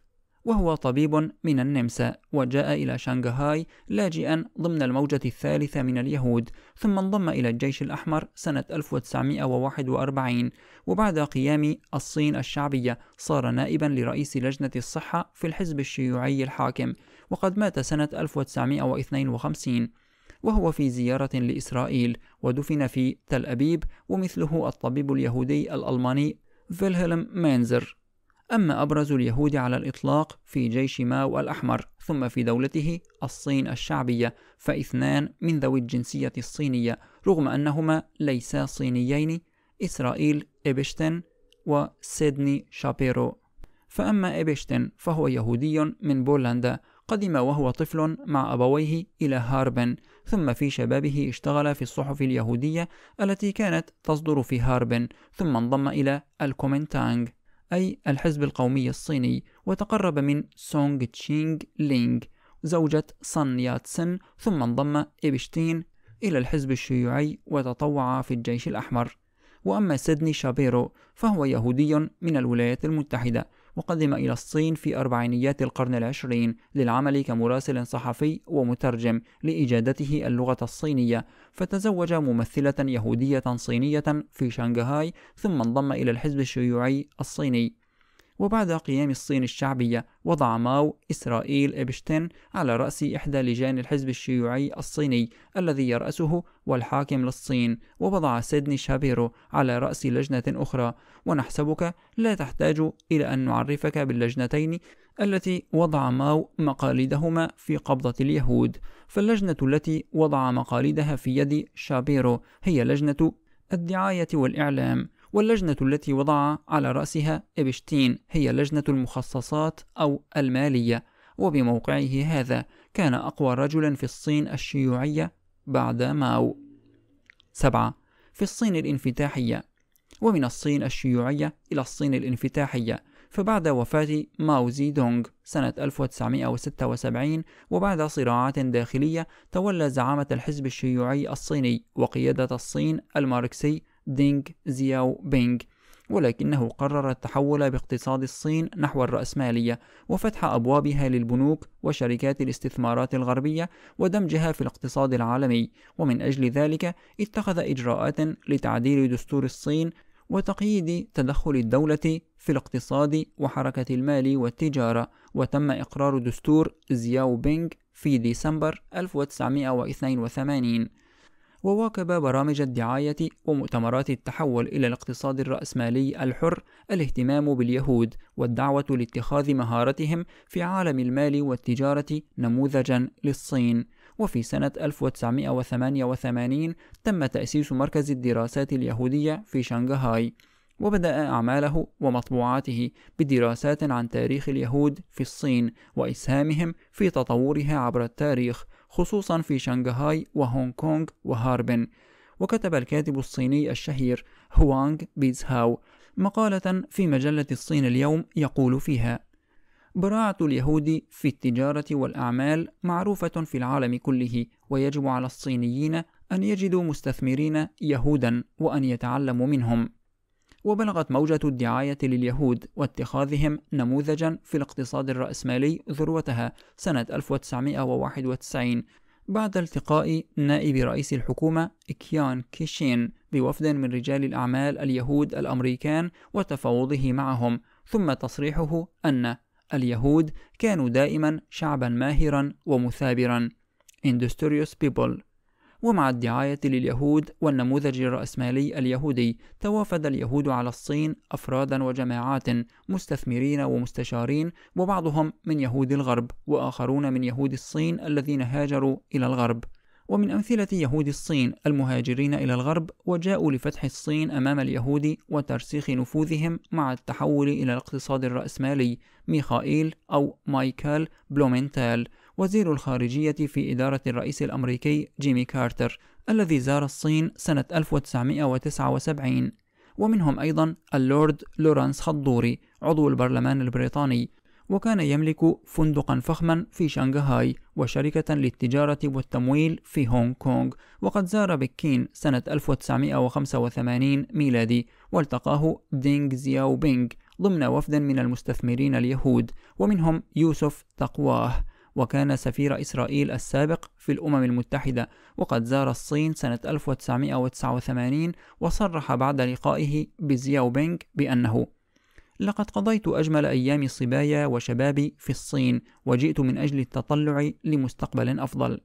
وهو طبيب من النمسا وجاء إلى شانغهاي لاجئا ضمن الموجة الثالثة من اليهود ثم انضم إلى الجيش الأحمر سنة 1941 وبعد قيام الصين الشعبية صار نائبا لرئيس لجنة الصحة في الحزب الشيوعي الحاكم وقد مات سنة 1952 وهو في زيارة لإسرائيل ودفن في تل أبيب ومثله الطبيب اليهودي الألماني فيلهلم مينزر أما أبرز اليهود على الإطلاق في جيش ماو الأحمر ثم في دولته الصين الشعبية فاثنان من ذوي الجنسية الصينية رغم أنهما ليسا صينيين إسرائيل إبشتن وسيدني شابيرو فأما إبشتن فهو يهودي من بولندا قدم وهو طفل مع أبويه إلى هاربن ثم في شبابه اشتغل في الصحف اليهودية التي كانت تصدر في هاربن ثم انضم إلى الكومنتانغ أي الحزب القومي الصيني وتقرب من سونغ تشينغ لينغ زوجة صن ياتسن ثم انضم إبشتين إلى الحزب الشيوعي وتطوع في الجيش الأحمر وأما سيدني شابيرو فهو يهودي من الولايات المتحدة وقدم إلى الصين في أربعينيات القرن العشرين للعمل كمراسل صحفي ومترجم لإجادته اللغة الصينية فتزوج ممثلة يهودية صينية في شنغهاي ثم انضم إلى الحزب الشيوعي الصيني وبعد قيام الصين الشعبية وضع ماو إسرائيل إبشتين على رأس إحدى لجان الحزب الشيوعي الصيني الذي يرأسه والحاكم للصين ووضع سيدني شابيرو على رأس لجنة أخرى ونحسبك لا تحتاج إلى أن نعرفك باللجنتين التي وضع ماو مقاليدهما في قبضة اليهود فاللجنة التي وضع مقاليدها في يد شابيرو هي لجنة الدعاية والإعلام واللجنة التي وضع على رأسها إبشتين هي لجنة المخصصات أو المالية وبموقعه هذا كان أقوى رجلا في الصين الشيوعية بعد ماو سبعة في الصين الانفتاحية ومن الصين الشيوعية إلى الصين الانفتاحية فبعد وفاة ماو زي دونغ سنة 1976 وبعد صراعات داخلية تولى زعامة الحزب الشيوعي الصيني وقيادة الصين الماركسي دينغ زياو بينغ ولكنه قرر التحول باقتصاد الصين نحو الرأسمالية وفتح أبوابها للبنوك وشركات الاستثمارات الغربية ودمجها في الاقتصاد العالمي ومن أجل ذلك اتخذ إجراءات لتعديل دستور الصين وتقييد تدخل الدولة في الاقتصاد وحركة المال والتجارة وتم إقرار دستور زياو بينغ في ديسمبر 1982 وواكب برامج الدعاية ومؤتمرات التحول إلى الاقتصاد الرأسمالي الحر الاهتمام باليهود والدعوة لاتخاذ مهارتهم في عالم المال والتجارة نموذجا للصين وفي سنة 1988 تم تأسيس مركز الدراسات اليهودية في شنغهاي وبدأ أعماله ومطبوعاته بدراسات عن تاريخ اليهود في الصين وإسهامهم في تطورها عبر التاريخ خصوصا في شنغهاي وهونغ كونغ وهاربن وكتب الكاتب الصيني الشهير هوانغ بيزهاو مقالة في مجلة الصين اليوم يقول فيها براعة اليهود في التجارة والأعمال معروفة في العالم كله ويجب على الصينيين أن يجدوا مستثمرين يهودا وأن يتعلموا منهم وبلغت موجة الدعاية لليهود واتخاذهم نموذجا في الاقتصاد الرأسمالي ذروتها سنة 1991 بعد التقاء نائب رئيس الحكومة كيان كيشين بوفد من رجال الأعمال اليهود الأمريكان وتفاوضه معهم ثم تصريحه أن اليهود كانوا دائما شعبا ماهرا ومثابرا industrious people ومع الدعاية لليهود والنموذج الرأسمالي اليهودي توافد اليهود على الصين أفرادا وجماعات مستثمرين ومستشارين وبعضهم من يهود الغرب وآخرون من يهود الصين الذين هاجروا إلى الغرب ومن أمثلة يهود الصين المهاجرين إلى الغرب وجاءوا لفتح الصين أمام اليهود وترسيخ نفوذهم مع التحول إلى الاقتصاد الرأسمالي ميخائيل أو مايكل بلومنتال وزير الخارجية في إدارة الرئيس الأمريكي جيمي كارتر الذي زار الصين سنة 1979 ومنهم أيضا اللورد لورانس خضوري عضو البرلمان البريطاني وكان يملك فندقا فخما في شنغهاي وشركة للتجارة والتمويل في هونغ كونغ وقد زار بكين سنة 1985 ميلادي والتقاه دينغ زياو بينغ ضمن وفد من المستثمرين اليهود ومنهم يوسف تقواه وكان سفير إسرائيل السابق في الأمم المتحدة وقد زار الصين سنة 1989 وصرح بعد لقائه بزياو بينغ بأنه لقد قضيت أجمل أيام صبايا وشبابي في الصين وجئت من أجل التطلع لمستقبل أفضل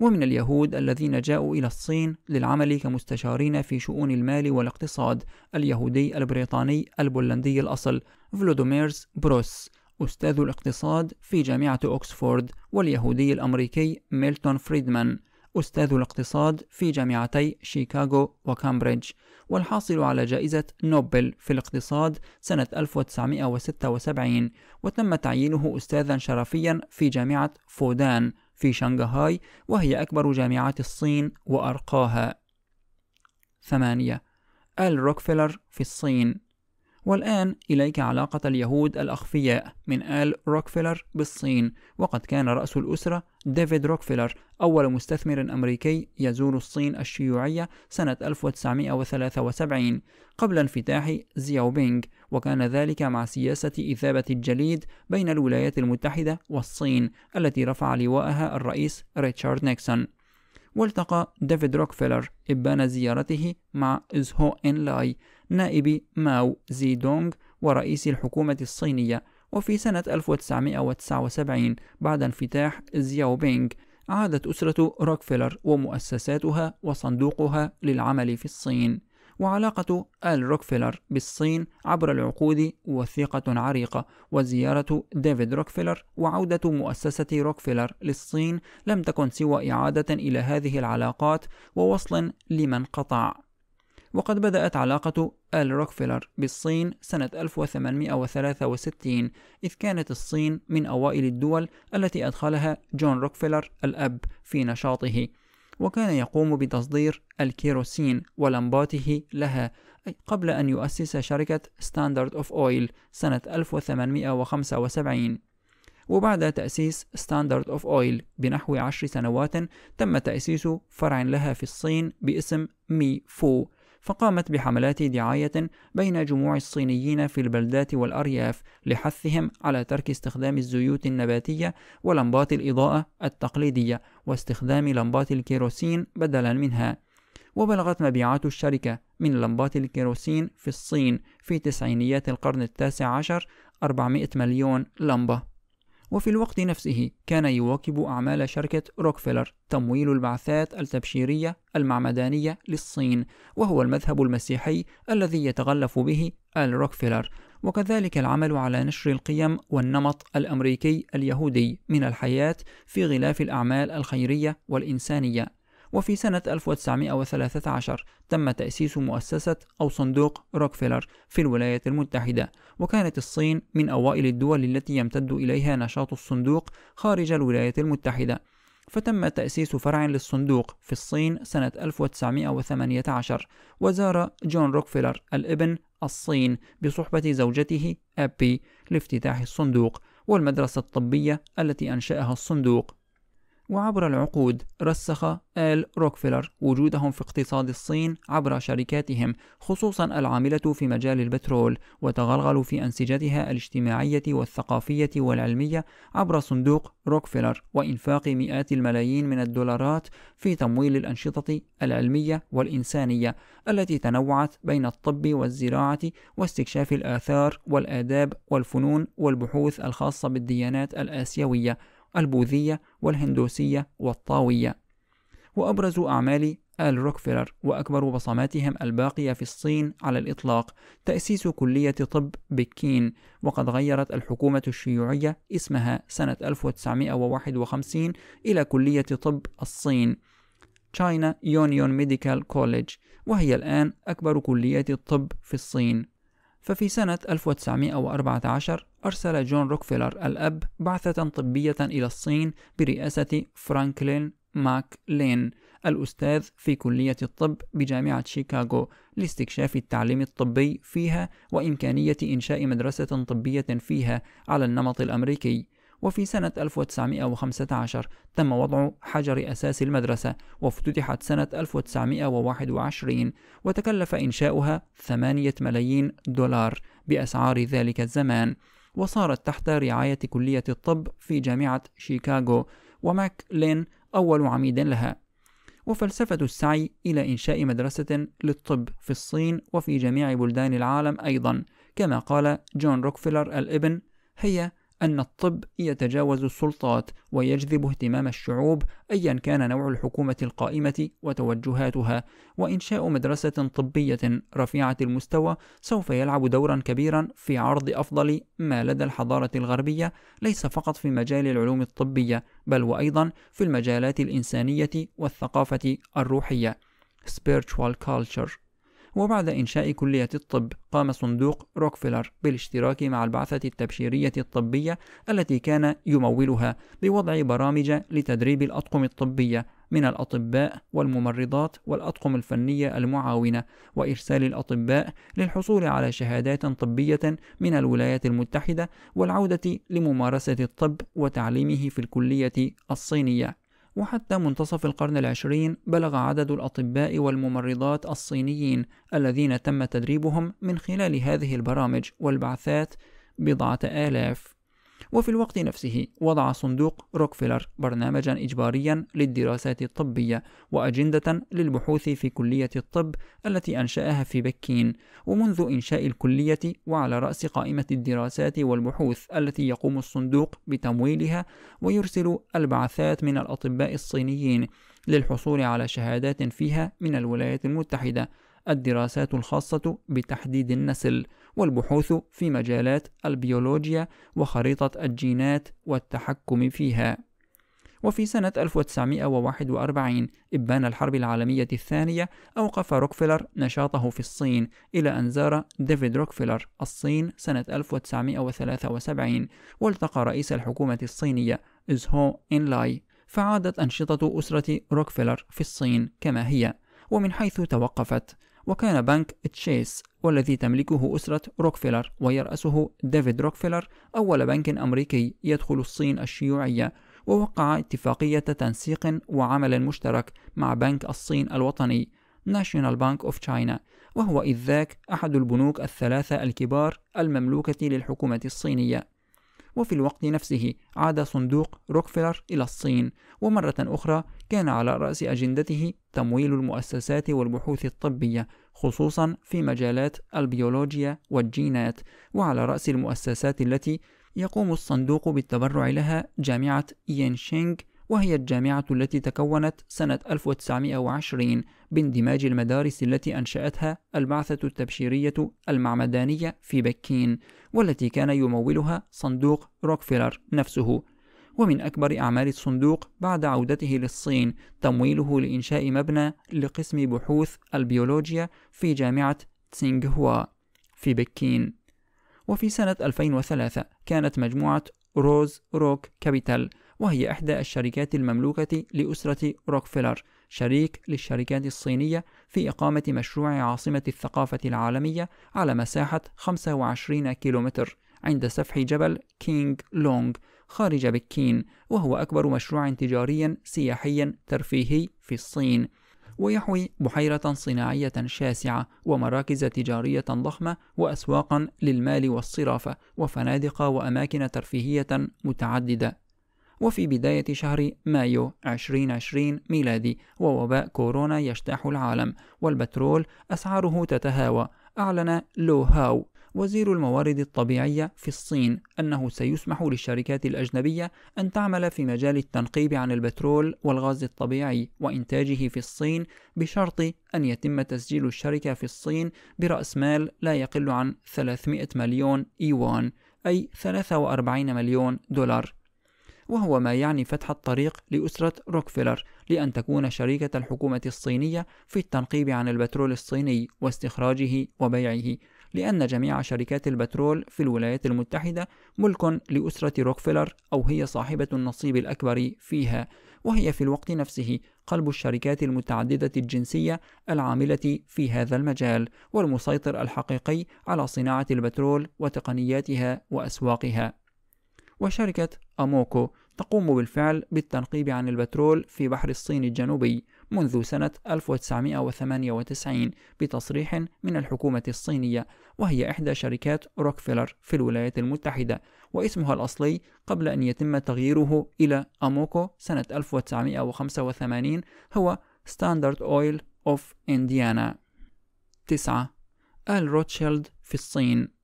ومن اليهود الذين جاءوا إلى الصين للعمل كمستشارين في شؤون المال والاقتصاد اليهودي البريطاني البولندي الأصل فلودوميرز بروس أستاذ الاقتصاد في جامعة أوكسفورد واليهودي الأمريكي ميلتون فريدمان أستاذ الاقتصاد في جامعتي شيكاغو وكامبريدج والحاصل على جائزة نوبل في الاقتصاد سنة 1976 وتم تعيينه أستاذا شرفيا في جامعة فودان في شنغهاي وهي أكبر جامعات الصين وأرقاها 8 آل روكفيلر في الصين والآن إليك علاقة اليهود الأخفياء من آل روكفيلر بالصين وقد كان رأس الأسرة ديفيد روكفيلر أول مستثمر أمريكي يزور الصين الشيوعية سنة 1973 قبل انفتاح زياوبينغ وكان ذلك مع سياسة إثابة الجليد بين الولايات المتحدة والصين التي رفع لواءها الرئيس ريتشارد نيكسون والتقى ديفيد روكفيلر إبان زيارته مع إزهو إن لاي نائب ماو زيدونغ ورئيس الحكومة الصينية وفي سنة 1979 بعد انفتاح زياو بينغ عادت أسرة روكفيلر ومؤسساتها وصندوقها للعمل في الصين وعلاقة آل روكفيلر بالصين عبر العقود وثيقة عريقة وزيارة ديفيد روكفيلر وعودة مؤسسة روكفيلر للصين لم تكن سوى إعادة إلى هذه العلاقات ووصل لمن قطع وقد بدأت علاقة آل روكفيلر بالصين سنة 1863 إذ كانت الصين من أوائل الدول التي أدخلها جون روكفيلر الأب في نشاطه وكان يقوم بتصدير الكيروسين ولمباته لها قبل أن يؤسس شركة ستاندرد أوف أويل سنة 1875 وبعد تأسيس ستاندرد أوف أويل بنحو عشر سنوات تم تأسيس فرع لها في الصين باسم مي فو فقامت بحملات دعاية بين جموع الصينيين في البلدات والأرياف لحثهم على ترك استخدام الزيوت النباتية ولمبات الإضاءة التقليدية واستخدام لمبات الكيروسين بدلا منها وبلغت مبيعات الشركة من لمبات الكيروسين في الصين في تسعينيات القرن التاسع عشر 400 مليون لمبة وفي الوقت نفسه كان يواكب أعمال شركة روكفلر تمويل البعثات التبشيرية المعمدانية للصين وهو المذهب المسيحي الذي يتغلف به الروكفلر وكذلك العمل على نشر القيم والنمط الأمريكي اليهودي من الحياة في غلاف الأعمال الخيرية والإنسانية وفي سنة 1913 تم تأسيس مؤسسة أو صندوق روكفيلر في الولايات المتحدة وكانت الصين من أوائل الدول التي يمتد إليها نشاط الصندوق خارج الولايات المتحدة فتم تأسيس فرع للصندوق في الصين سنة 1918 وزار جون روكفيلر الابن الصين بصحبة زوجته أبي لافتتاح الصندوق والمدرسة الطبية التي أنشأها الصندوق وعبر العقود رسخ آل روكفلر وجودهم في اقتصاد الصين عبر شركاتهم خصوصا العاملة في مجال البترول وتغلغلوا في أنسجتها الاجتماعية والثقافية والعلمية عبر صندوق روكفلر وإنفاق مئات الملايين من الدولارات في تمويل الأنشطة العلمية والإنسانية التي تنوعت بين الطب والزراعة واستكشاف الآثار والآداب والفنون والبحوث الخاصة بالديانات الآسيوية البوذية والهندوسية والطاوية وأبرز أعمال آل روكفيلر وأكبر بصماتهم الباقية في الصين على الإطلاق تأسيس كلية طب بكين وقد غيرت الحكومة الشيوعية اسمها سنة 1951 إلى كلية طب الصين China Union Medical College وهي الآن أكبر كلية الطب في الصين ففي سنة 1914 أرسل جون روكفيلر الأب بعثة طبية إلى الصين برئاسة فرانكلين ماك لين الأستاذ في كلية الطب بجامعة شيكاغو لاستكشاف التعليم الطبي فيها وإمكانية إنشاء مدرسة طبية فيها على النمط الأمريكي وفي سنة 1915 تم وضع حجر أساس المدرسة وافتتحت سنة 1921 وتكلف إنشاؤها 8 ملايين دولار بأسعار ذلك الزمان وصارت تحت رعاية كلية الطب في جامعة شيكاغو وماك لين أول عميد لها وفلسفة السعي إلى إنشاء مدرسة للطب في الصين وفي جميع بلدان العالم أيضا كما قال جون روكفيلر الابن هي أن الطب يتجاوز السلطات ويجذب اهتمام الشعوب أيا كان نوع الحكومة القائمة وتوجهاتها، وإنشاء مدرسة طبية رفيعة المستوى سوف يلعب دورا كبيرا في عرض أفضل ما لدى الحضارة الغربية ليس فقط في مجال العلوم الطبية، بل وأيضا في المجالات الإنسانية والثقافة الروحية. spiritual culture وبعد إنشاء كلية الطب قام صندوق روكفلر بالاشتراك مع البعثة التبشيرية الطبية التي كان يمولها بوضع برامج لتدريب الأطقم الطبية من الأطباء والممرضات والأطقم الفنية المعاونة وإرسال الأطباء للحصول على شهادات طبية من الولايات المتحدة والعودة لممارسة الطب وتعليمه في الكلية الصينية وحتى منتصف القرن العشرين بلغ عدد الأطباء والممرضات الصينيين الذين تم تدريبهم من خلال هذه البرامج والبعثات بضعة آلاف وفي الوقت نفسه وضع صندوق روكفيلر برنامجا إجباريا للدراسات الطبية وأجندة للبحوث في كلية الطب التي أنشأها في بكين ومنذ إنشاء الكلية وعلى رأس قائمة الدراسات والبحوث التي يقوم الصندوق بتمويلها ويرسل البعثات من الأطباء الصينيين للحصول على شهادات فيها من الولايات المتحدة الدراسات الخاصة بتحديد النسل والبحوث في مجالات البيولوجيا وخريطة الجينات والتحكم فيها. وفي سنة 1941 إبان الحرب العالمية الثانية أوقف روكفلر نشاطه في الصين إلى أن زار ديفيد روكفلر الصين سنة 1973 والتقى رئيس الحكومة الصينية إزهو إنلاي فعادت أنشطة أسرة روكفلر في الصين كما هي ومن حيث توقفت وكان بنك تشيس والذي تملكه أسرة روكفيلر ويرأسه ديفيد روكفيلر أول بنك أمريكي يدخل الصين الشيوعية ووقع اتفاقية تنسيق وعمل مشترك مع بنك الصين الوطني ناشيونال بانك أوف تشاينا وهو إذ ذاك أحد البنوك الثلاثة الكبار المملوكة للحكومة الصينية وفي الوقت نفسه عاد صندوق روكفلر إلى الصين ومرة أخرى كان على رأس أجندته تمويل المؤسسات والبحوث الطبية خصوصا في مجالات البيولوجيا والجينات وعلى رأس المؤسسات التي يقوم الصندوق بالتبرع لها جامعة يينشينغ وهي الجامعة التي تكونت سنة 1920 باندماج المدارس التي أنشأتها البعثة التبشيرية المعمدانية في بكين والتي كان يمولها صندوق روكفيلر نفسه ومن أكبر أعمال الصندوق بعد عودته للصين تمويله لإنشاء مبنى لقسم بحوث البيولوجيا في جامعة تسينغهوا في بكين وفي سنة 2003 كانت مجموعة روز روك كابيتال وهي إحدى الشركات المملوكة لأسرة روكفيلر شريك للشركات الصينية في إقامة مشروع عاصمة الثقافة العالمية على مساحة 25 كيلومتر عند سفح جبل كينغ لونغ خارج بكين وهو أكبر مشروع تجاري سياحي ترفيهي في الصين ويحوي بحيرة صناعية شاسعة ومراكز تجارية ضخمة وأسواقا للمال والصرافة وفنادق وأماكن ترفيهية متعددة وفي بداية شهر مايو 2020 ميلادي ووباء كورونا يجتاح العالم والبترول أسعاره تتهاوى أعلن لو هاو وزير الموارد الطبيعية في الصين أنه سيسمح للشركات الأجنبية أن تعمل في مجال التنقيب عن البترول والغاز الطبيعي وإنتاجه في الصين بشرط أن يتم تسجيل الشركة في الصين برأس مال لا يقل عن 300 مليون إيوان أي 43 مليون دولار وهو ما يعني فتح الطريق لأسرة روكفيلر لأن تكون شريكة الحكومة الصينية في التنقيب عن البترول الصيني واستخراجه وبيعه لأن جميع شركات البترول في الولايات المتحدة ملك لأسرة روكفيلر أو هي صاحبة النصيب الأكبر فيها وهي في الوقت نفسه قلب الشركات المتعددة الجنسية العاملة في هذا المجال والمسيطر الحقيقي على صناعة البترول وتقنياتها وأسواقها وشركة أموكو تقوم بالفعل بالتنقيب عن البترول في بحر الصين الجنوبي منذ سنة 1998 بتصريح من الحكومة الصينية وهي إحدى شركات روكفيلر في الولايات المتحدة واسمها الأصلي قبل أن يتم تغييره إلى أموكو سنة 1985 هو ستاندرد أويل أوف إنديانا 9 آل روتشيلد في الصين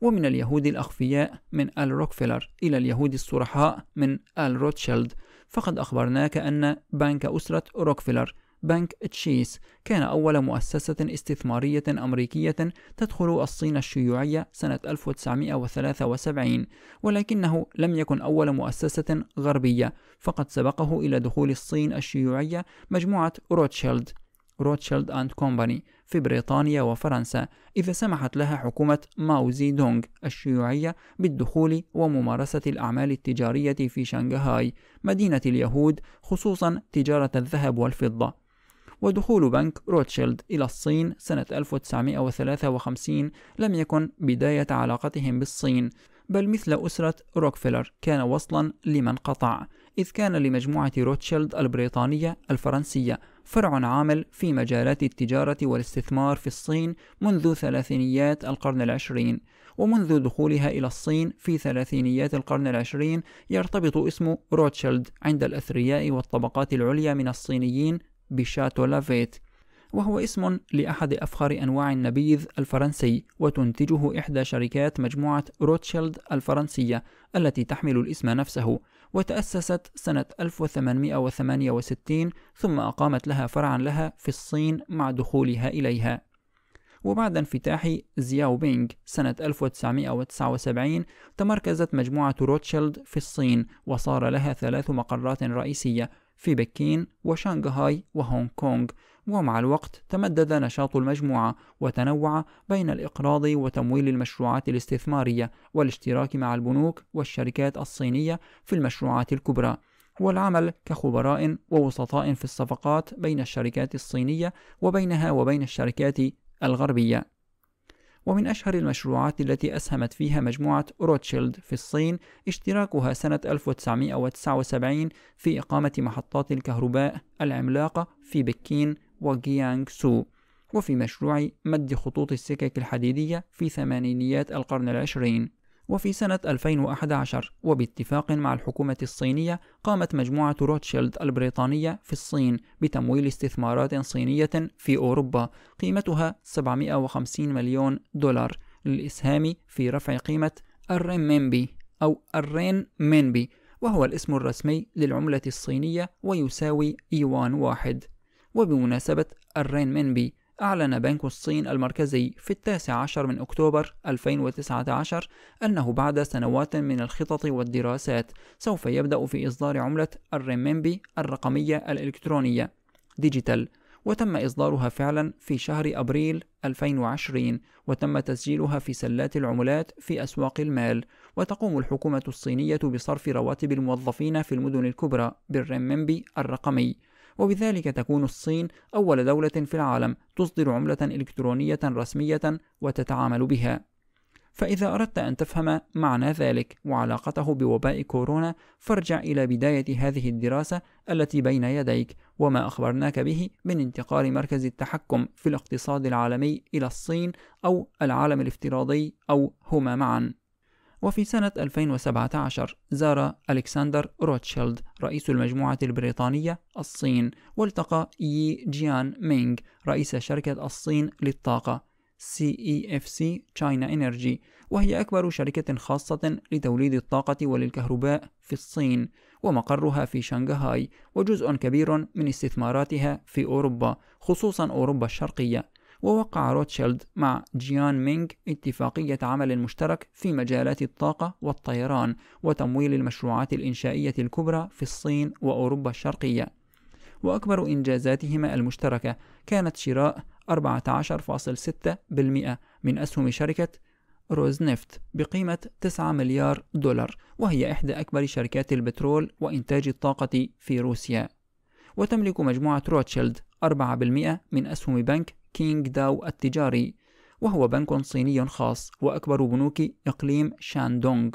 ومن اليهود الأخفياء من آل روكفيلر إلى اليهود الصرحاء من آل روتشيلد فقد أخبرناك أن بنك أسرة روكفيلر بنك تشيس كان أول مؤسسة استثمارية أمريكية تدخل الصين الشيوعية سنة 1973 ولكنه لم يكن أول مؤسسة غربية فقد سبقه إلى دخول الصين الشيوعية مجموعة روتشيلد روتشيلد أند كومباني في بريطانيا وفرنسا إذا سمحت لها حكومة ماو زي دونغ الشيوعية بالدخول وممارسة الأعمال التجارية في شنغهاي مدينة اليهود خصوصا تجارة الذهب والفضة ودخول بنك روتشيلد إلى الصين سنة 1953 لم يكن بداية علاقتهم بالصين بل مثل أسرة روكفيلر كان وصلا لمن قطع إذ كان لمجموعة روتشيلد البريطانية الفرنسية فرع عامل في مجالات التجارة والاستثمار في الصين منذ ثلاثينيات القرن العشرين ومنذ دخولها إلى الصين في ثلاثينيات القرن العشرين يرتبط اسم روتشيلد عند الأثرياء والطبقات العليا من الصينيين بشاتو لافيت وهو اسم لأحد أفخر أنواع النبيذ الفرنسي وتنتجه إحدى شركات مجموعة روتشيلد الفرنسية التي تحمل الاسم نفسه وتأسست سنة 1868 ثم أقامت لها فرعا لها في الصين مع دخولها إليها وبعد انفتاح زياو بينغ سنة 1979 تمركزت مجموعة روتشيلد في الصين وصار لها ثلاث مقرات رئيسية في بكين وشانغهاي وهونغ كونغ ومع الوقت تمدد نشاط المجموعة وتنوع بين الإقراض وتمويل المشروعات الاستثمارية والاشتراك مع البنوك والشركات الصينية في المشروعات الكبرى والعمل كخبراء ووسطاء في الصفقات بين الشركات الصينية وبينها وبين الشركات الغربية ومن أشهر المشروعات التي أسهمت فيها مجموعة روتشيلد في الصين اشتراكها سنة 1979 في إقامة محطات الكهرباء العملاقة في بكين وجيانغ سو وفي مشروع مد خطوط السكك الحديدية في ثمانينيات القرن العشرين وفي سنة 2011 وباتفاق مع الحكومة الصينية قامت مجموعة روتشيلد البريطانية في الصين بتمويل استثمارات صينية في أوروبا قيمتها 750 مليون دولار للإسهام في رفع قيمة مينبي أو الرين مينبي وهو الاسم الرسمي للعملة الصينية ويساوي إيوان واحد وبمناسبة الرين منبي أعلن بنك الصين المركزي في التاسع عشر من أكتوبر 2019 أنه بعد سنوات من الخطط والدراسات سوف يبدأ في إصدار عملة الرمبي الرقمية الإلكترونية ديجيتال وتم إصدارها فعلا في شهر أبريل 2020 وتم تسجيلها في سلات العملات في أسواق المال وتقوم الحكومة الصينية بصرف رواتب الموظفين في المدن الكبرى بالرمبي الرقمي وبذلك تكون الصين أول دولة في العالم تصدر عملة إلكترونية رسمية وتتعامل بها. فإذا أردت أن تفهم معنى ذلك وعلاقته بوباء كورونا فارجع إلى بداية هذه الدراسة التي بين يديك وما أخبرناك به من انتقال مركز التحكم في الاقتصاد العالمي إلى الصين أو العالم الافتراضي أو هما معًا. وفي سنة 2017 زار ألكسندر روتشيلد رئيس المجموعة البريطانية الصين والتقى يي جيان مينغ رئيس شركة الصين للطاقة CEFC China Energy وهي أكبر شركة خاصة لتوليد الطاقة وللكهرباء في الصين ومقرها في شنغهاي وجزء كبير من استثماراتها في أوروبا خصوصا أوروبا الشرقية ووقع روتشيلد مع جيان مينغ اتفاقية عمل مشترك في مجالات الطاقة والطيران وتمويل المشروعات الإنشائية الكبرى في الصين وأوروبا الشرقية وأكبر إنجازاتهما المشتركة كانت شراء 14.6% من أسهم شركة روزنفت بقيمة 9 مليار دولار وهي إحدى أكبر شركات البترول وإنتاج الطاقة في روسيا وتملك مجموعة روتشيلد 4% من أسهم بنك كينغ داو التجاري وهو بنك صيني خاص وأكبر بنوك إقليم شاندونغ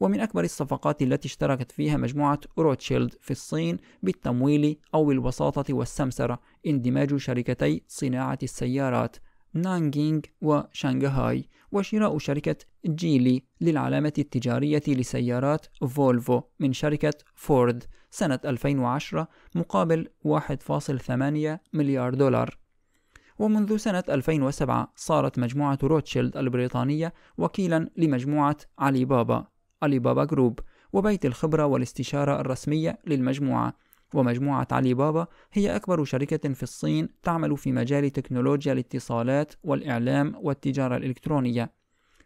ومن أكبر الصفقات التي اشتركت فيها مجموعة روتشيلد في الصين بالتمويل أو الوساطة والسمسرة اندماج شركتي صناعة السيارات نانجينغ وشانغهاي وشراء شركة جيلي للعلامة التجارية لسيارات فولفو من شركة فورد سنة 2010 مقابل 1.8 مليار دولار ومنذ سنة 2007 صارت مجموعة روتشيلد البريطانية وكيلا لمجموعة علي بابا علي بابا جروب وبيت الخبرة والاستشارة الرسمية للمجموعة ومجموعة علي بابا هي أكبر شركة في الصين تعمل في مجال تكنولوجيا الاتصالات والإعلام والتجارة الإلكترونية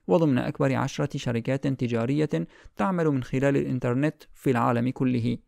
وضمن أكبر عشرة شركات تجارية تعمل من خلال الإنترنت في العالم كله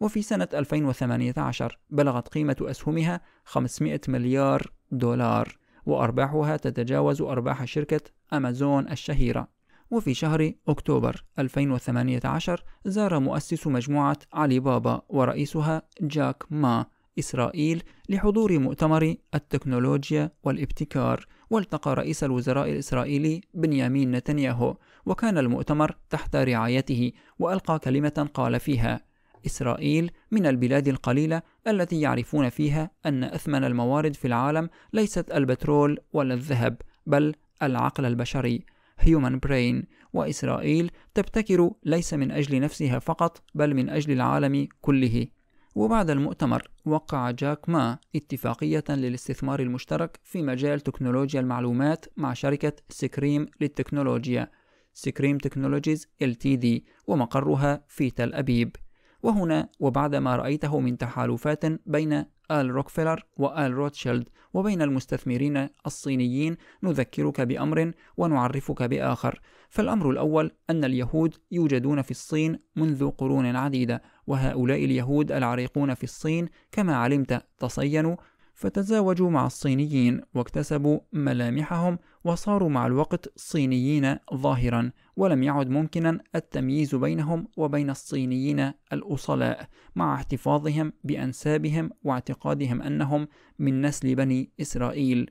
وفي سنة 2018 بلغت قيمة أسهمها 500 مليار دولار وأرباحها تتجاوز أرباح شركة أمازون الشهيرة وفي شهر أكتوبر 2018 زار مؤسس مجموعة علي بابا ورئيسها جاك ما إسرائيل لحضور مؤتمر التكنولوجيا والابتكار والتقى رئيس الوزراء الإسرائيلي بنيامين نتنياهو وكان المؤتمر تحت رعايته وألقى كلمة قال فيها إسرائيل من البلاد القليلة التي يعرفون فيها أن أثمن الموارد في العالم ليست البترول ولا الذهب بل العقل البشري Human Brain وإسرائيل تبتكر ليس من أجل نفسها فقط بل من أجل العالم كله وبعد المؤتمر وقع جاك ما اتفاقية للاستثمار المشترك في مجال تكنولوجيا المعلومات مع شركة سكريم للتكنولوجيا سكريم تكنولوجيز LTD ومقرها في تل أبيب وهنا وبعد ما رأيته من تحالفات بين آل روكفلر وآل روتشيلد وبين المستثمرين الصينيين نذكرك بأمر ونعرفك بآخر فالأمر الأول أن اليهود يوجدون في الصين منذ قرون عديدة وهؤلاء اليهود العريقون في الصين كما علمت تصينوا فتزاوجوا مع الصينيين واكتسبوا ملامحهم وصاروا مع الوقت صينيين ظاهرا ولم يعد ممكنا التمييز بينهم وبين الصينيين الأصلاء مع احتفاظهم بأنسابهم واعتقادهم أنهم من نسل بني إسرائيل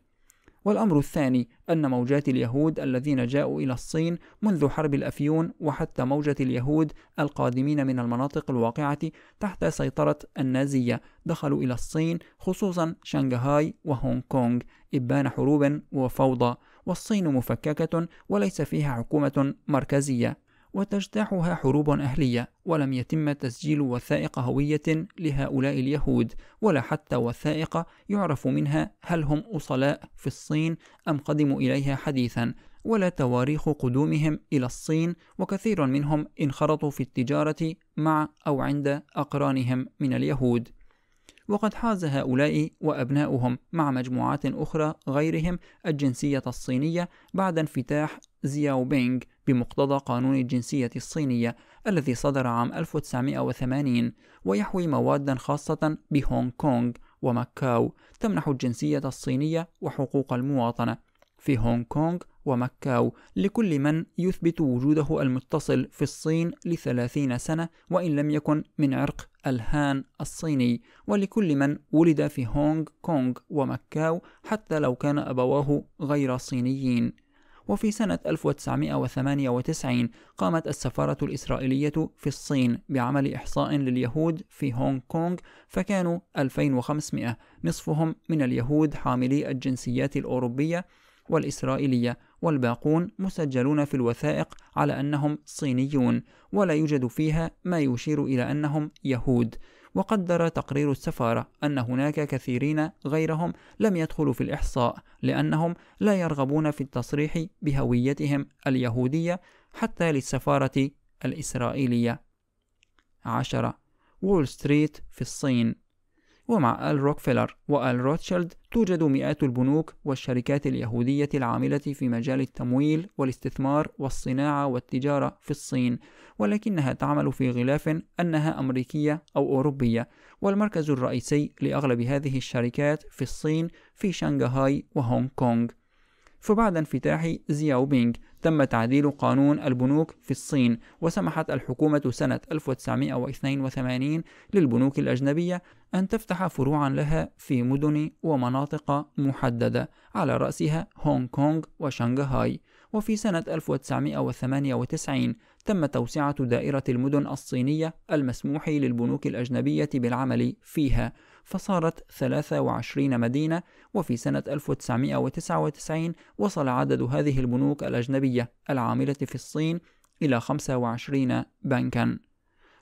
والأمر الثاني أن موجات اليهود الذين جاءوا إلى الصين منذ حرب الأفيون وحتى موجة اليهود القادمين من المناطق الواقعة تحت سيطرة النازية دخلوا إلى الصين خصوصا شنغهاي وهونغ كونغ إبان حروب وفوضى والصين مفككة وليس فيها حكومة مركزية وتجتاحها حروب أهلية ولم يتم تسجيل وثائق هوية لهؤلاء اليهود ولا حتى وثائق يعرف منها هل هم أصلاء في الصين أم قدموا إليها حديثا ولا تواريخ قدومهم إلى الصين وكثير منهم انخرطوا في التجارة مع أو عند أقرانهم من اليهود وقد حاز هؤلاء وأبناؤهم مع مجموعات أخرى غيرهم الجنسية الصينية بعد انفتاح زياو بينغ بمقتضى قانون الجنسية الصينية الذي صدر عام 1980 ويحوي موادا خاصة بهونغ كونغ وماكاو تمنح الجنسية الصينية وحقوق المواطنة في هونغ كونغ وماكاو لكل من يثبت وجوده المتصل في الصين لثلاثين سنة وإن لم يكن من عرق الهان الصيني ولكل من ولد في هونغ كونغ وماكاو حتى لو كان أبواه غير صينيين وفي سنة 1998 قامت السفارة الإسرائيلية في الصين بعمل إحصاء لليهود في هونغ كونغ فكانوا 2500 نصفهم من اليهود حاملي الجنسيات الأوروبية والإسرائيلية والباقون مسجلون في الوثائق على أنهم صينيون ولا يوجد فيها ما يشير إلى أنهم يهود وقدر تقرير السفارة أن هناك كثيرين غيرهم لم يدخلوا في الإحصاء لأنهم لا يرغبون في التصريح بهويتهم اليهودية حتى للسفارة الإسرائيلية. 10. وول ستريت في الصين ومع آل روكفيلر وآل روتشيلد توجد مئات البنوك والشركات اليهودية العاملة في مجال التمويل والاستثمار والصناعة والتجارة في الصين، ولكنها تعمل في غلاف أنها أمريكية أو أوروبية، والمركز الرئيسي لأغلب هذه الشركات في الصين في شنغهاي وهونغ كونغ. فبعد انفتاح زياو بينغ تم تعديل قانون البنوك في الصين وسمحت الحكومة سنة 1982 للبنوك الأجنبية أن تفتح فروعا لها في مدن ومناطق محددة على رأسها هونغ كونغ وشنغهاي وفي سنة 1998 تم توسعة دائرة المدن الصينية المسموح للبنوك الأجنبية بالعمل فيها فصارت 23 مدينة وفي سنة 1999 وصل عدد هذه البنوك الأجنبية العاملة في الصين إلى 25 بنكاً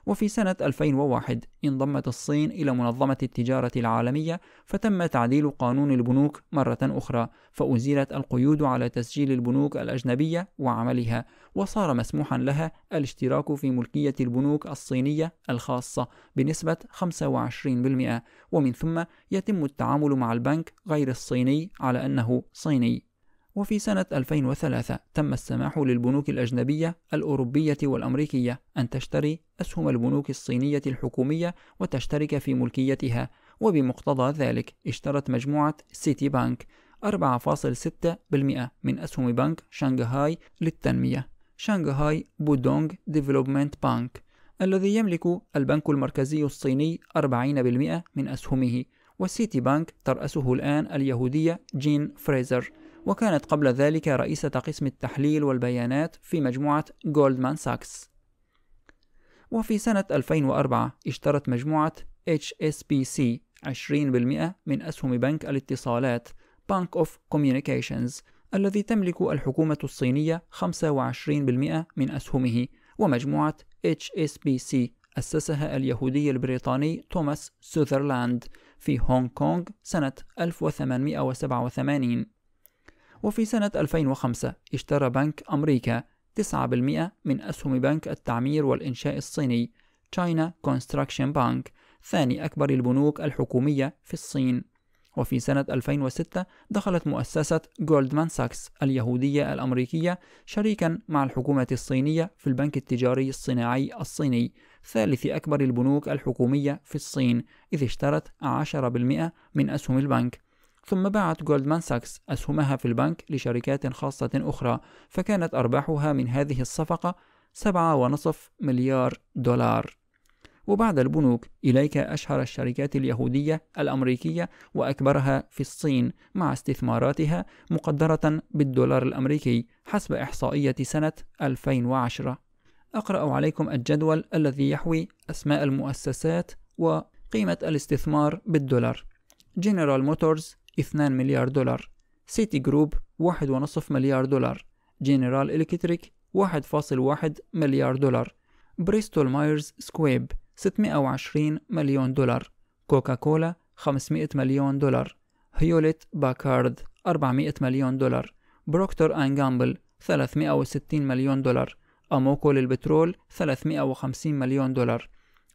وفي سنة 2001 انضمت الصين إلى منظمة التجارة العالمية فتم تعديل قانون البنوك مرة أخرى فأزيلت القيود على تسجيل البنوك الأجنبية وعملها وصار مسموحا لها الاشتراك في ملكية البنوك الصينية الخاصة بنسبة 25% ومن ثم يتم التعامل مع البنك غير الصيني على أنه صيني وفي سنة 2003 تم السماح للبنوك الأجنبية الأوروبية والأمريكية أن تشتري أسهم البنوك الصينية الحكومية وتشترك في ملكيتها وبمقتضى ذلك اشترت مجموعة سيتي بانك 4.6% من أسهم بنك شانغهاي للتنمية شانغهاي بودونغ ديفلوبمنت بانك الذي يملك البنك المركزي الصيني 40% من أسهمه والسيتي بانك ترأسه الآن اليهودية جين فريزر وكانت قبل ذلك رئيسة قسم التحليل والبيانات في مجموعة جولدمان ساكس وفي سنة 2004 اشترت مجموعة HSBC 20% من أسهم بنك الاتصالات Bank of Communications الذي تملك الحكومة الصينية 25% من أسهمه ومجموعة HSBC أسسها اليهودي البريطاني توماس سوذرلاند في هونغ كونغ سنة 1887 وفي سنة 2005 اشترى بنك أمريكا 9% من أسهم بنك التعمير والإنشاء الصيني China Construction Bank ثاني أكبر البنوك الحكومية في الصين وفي سنة 2006 دخلت مؤسسة جولدمان ساكس اليهودية الأمريكية شريكا مع الحكومة الصينية في البنك التجاري الصناعي الصيني ثالث أكبر البنوك الحكومية في الصين إذ اشترت 10% من أسهم البنك ثم باعت جولدمان ساكس أسهمها في البنك لشركات خاصة أخرى فكانت أرباحها من هذه الصفقة 7.5 مليار دولار وبعد البنوك إليك أشهر الشركات اليهودية الأمريكية وأكبرها في الصين مع استثماراتها مقدرة بالدولار الأمريكي حسب إحصائية سنة 2010 أقرأ عليكم الجدول الذي يحوي أسماء المؤسسات وقيمة الاستثمار بالدولار جنرال موتورز 2 مليار دولار سيتي جروب 1.5 مليار دولار جنرال إلكتريك 1.1 مليار دولار بريستول مايرز سكويب 620 مليون دولار كوكا كولا 500 مليون دولار هيوليت باكارد 400 مليون دولار بروكتور أند جامبل 360 مليون دولار أموكو للبترول 350 مليون دولار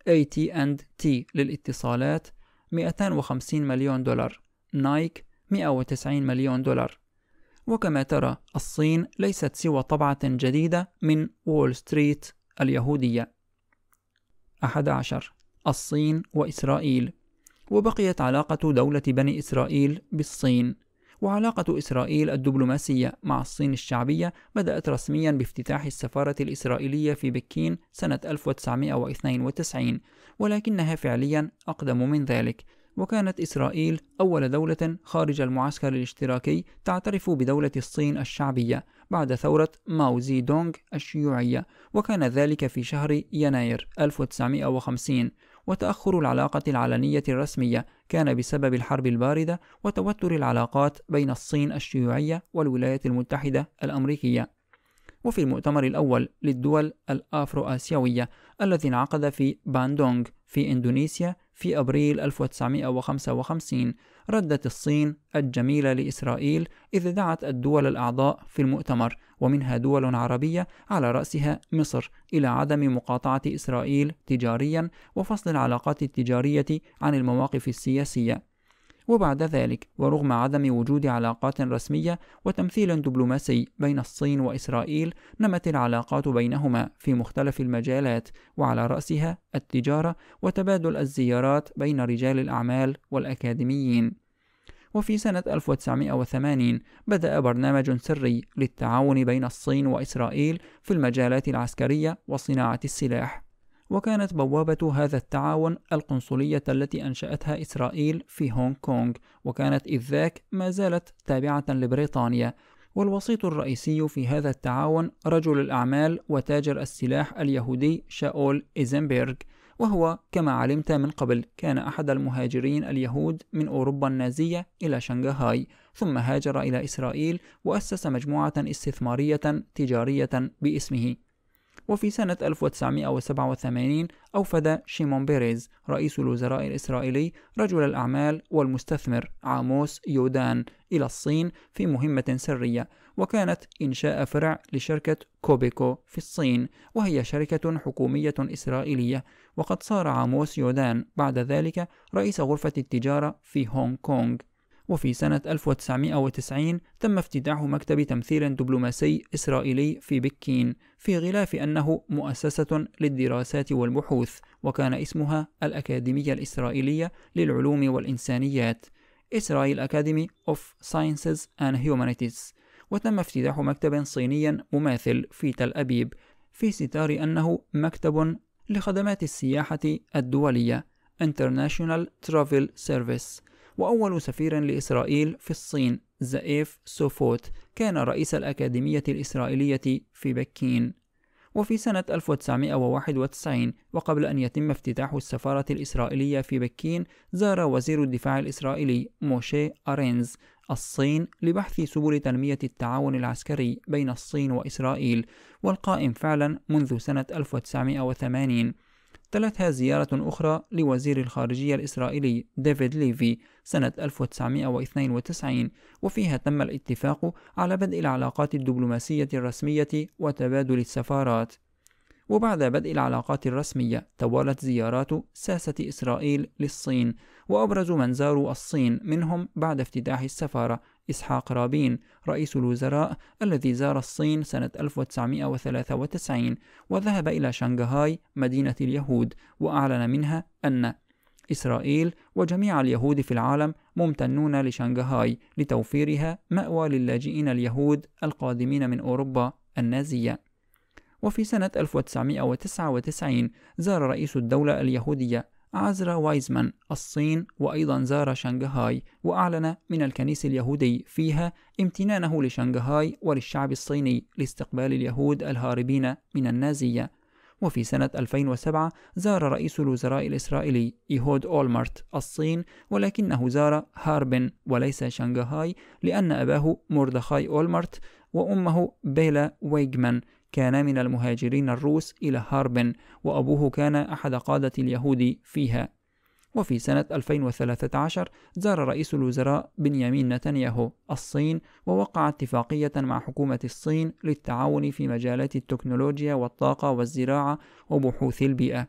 اي تي اند تي للاتصالات 250 مليون دولار نايك 190 مليون دولار وكما ترى الصين ليست سوى طبعة جديدة من وول ستريت اليهودية 11 الصين وإسرائيل وبقيت علاقة دولة بني إسرائيل بالصين وعلاقة إسرائيل الدبلوماسية مع الصين الشعبية بدأت رسميا بافتتاح السفارة الإسرائيلية في بكين سنة 1992 ولكنها فعليا أقدم من ذلك وكانت إسرائيل أول دولة خارج المعسكر الاشتراكي تعترف بدولة الصين الشعبية بعد ثورة ماو زي دونغ الشيوعية وكان ذلك في شهر يناير 1950 وتأخر العلاقة العلنية الرسمية كان بسبب الحرب الباردة وتوتر العلاقات بين الصين الشيوعية والولايات المتحدة الأمريكية وفي المؤتمر الأول للدول الأفرو آسيوية الذي انعقد في باندونغ في إندونيسيا في أبريل 1955 ردت الصين الجميلة لإسرائيل إذ دعت الدول الأعضاء في المؤتمر ومنها دول عربية على رأسها مصر إلى عدم مقاطعة إسرائيل تجاريا وفصل العلاقات التجارية عن المواقف السياسية وبعد ذلك ورغم عدم وجود علاقات رسمية وتمثيل دبلوماسي بين الصين وإسرائيل نمت العلاقات بينهما في مختلف المجالات وعلى رأسها التجارة وتبادل الزيارات بين رجال الأعمال والأكاديميين وفي سنة 1980 بدأ برنامج سري للتعاون بين الصين وإسرائيل في المجالات العسكرية وصناعة السلاح وكانت بوابة هذا التعاون القنصلية التي أنشأتها إسرائيل في هونغ كونغ وكانت إذ ذاك ما زالت تابعة لبريطانيا والوسيط الرئيسي في هذا التعاون رجل الأعمال وتاجر السلاح اليهودي شاول إيزنبرغ وهو كما علمت من قبل كان أحد المهاجرين اليهود من أوروبا النازية إلى شنغهاي ثم هاجر إلى إسرائيل وأسس مجموعة استثمارية تجارية باسمه وفي سنة 1987 أوفد شيمون بيريز رئيس الوزراء الإسرائيلي رجل الأعمال والمستثمر عاموس يودان إلى الصين في مهمة سرية وكانت إنشاء فرع لشركة كوبيكو في الصين وهي شركة حكومية إسرائيلية وقد صار عاموس يودان بعد ذلك رئيس غرفة التجارة في هونغ كونغ وفي سنة 1990 تم افتتاح مكتب تمثيل دبلوماسي إسرائيلي في بكين في غلاف أنه مؤسسة للدراسات والبحوث وكان اسمها الأكاديمية الإسرائيلية للعلوم والإنسانيات إسرائيل أكاديمي of Sciences and Humanities وتم افتتاح مكتب صيني مماثل في تل أبيب في ستار أنه مكتب لخدمات السياحة الدولية International Travel Service وأول سفير لإسرائيل في الصين زائف سوفوت كان رئيس الأكاديمية الإسرائيلية في بكين وفي سنة 1991 وقبل أن يتم افتتاح السفارة الإسرائيلية في بكين زار وزير الدفاع الإسرائيلي موشي أرينز الصين لبحث سبل تنمية التعاون العسكري بين الصين وإسرائيل والقائم فعلا منذ سنة 1980 تلتها زيارة أخرى لوزير الخارجية الإسرائيلي ديفيد ليفي سنة 1992 وفيها تم الاتفاق على بدء العلاقات الدبلوماسية الرسمية وتبادل السفارات وبعد بدء العلاقات الرسمية توالت زيارات ساسة إسرائيل للصين وأبرز من زاروا الصين منهم بعد افتتاح السفارة إسحاق رابين رئيس الوزراء الذي زار الصين سنة 1993 وذهب إلى شنغهاي مدينة اليهود وأعلن منها أن إسرائيل وجميع اليهود في العالم ممتنون لشنغهاي لتوفيرها مأوى للاجئين اليهود القادمين من أوروبا النازية وفي سنة 1999 زار رئيس الدولة اليهودية عزر وايزمان الصين وأيضا زار شنغهاي وأعلن من الكنيس اليهودي فيها امتنانه لشنغهاي وللشعب الصيني لاستقبال اليهود الهاربين من النازية وفي سنة 2007 زار رئيس الوزراء الإسرائيلي إيهود أولمرت الصين ولكنه زار هاربن وليس شنغهاي لأن أباه مردخاي أولمرت وأمه بيلا ويجمان كان من المهاجرين الروس إلى هاربن وأبوه كان أحد قادة اليهود فيها وفي سنة 2013 زار رئيس الوزراء بنيامين نتنياهو الصين ووقع اتفاقية مع حكومة الصين للتعاون في مجالات التكنولوجيا والطاقة والزراعة وبحوث البيئة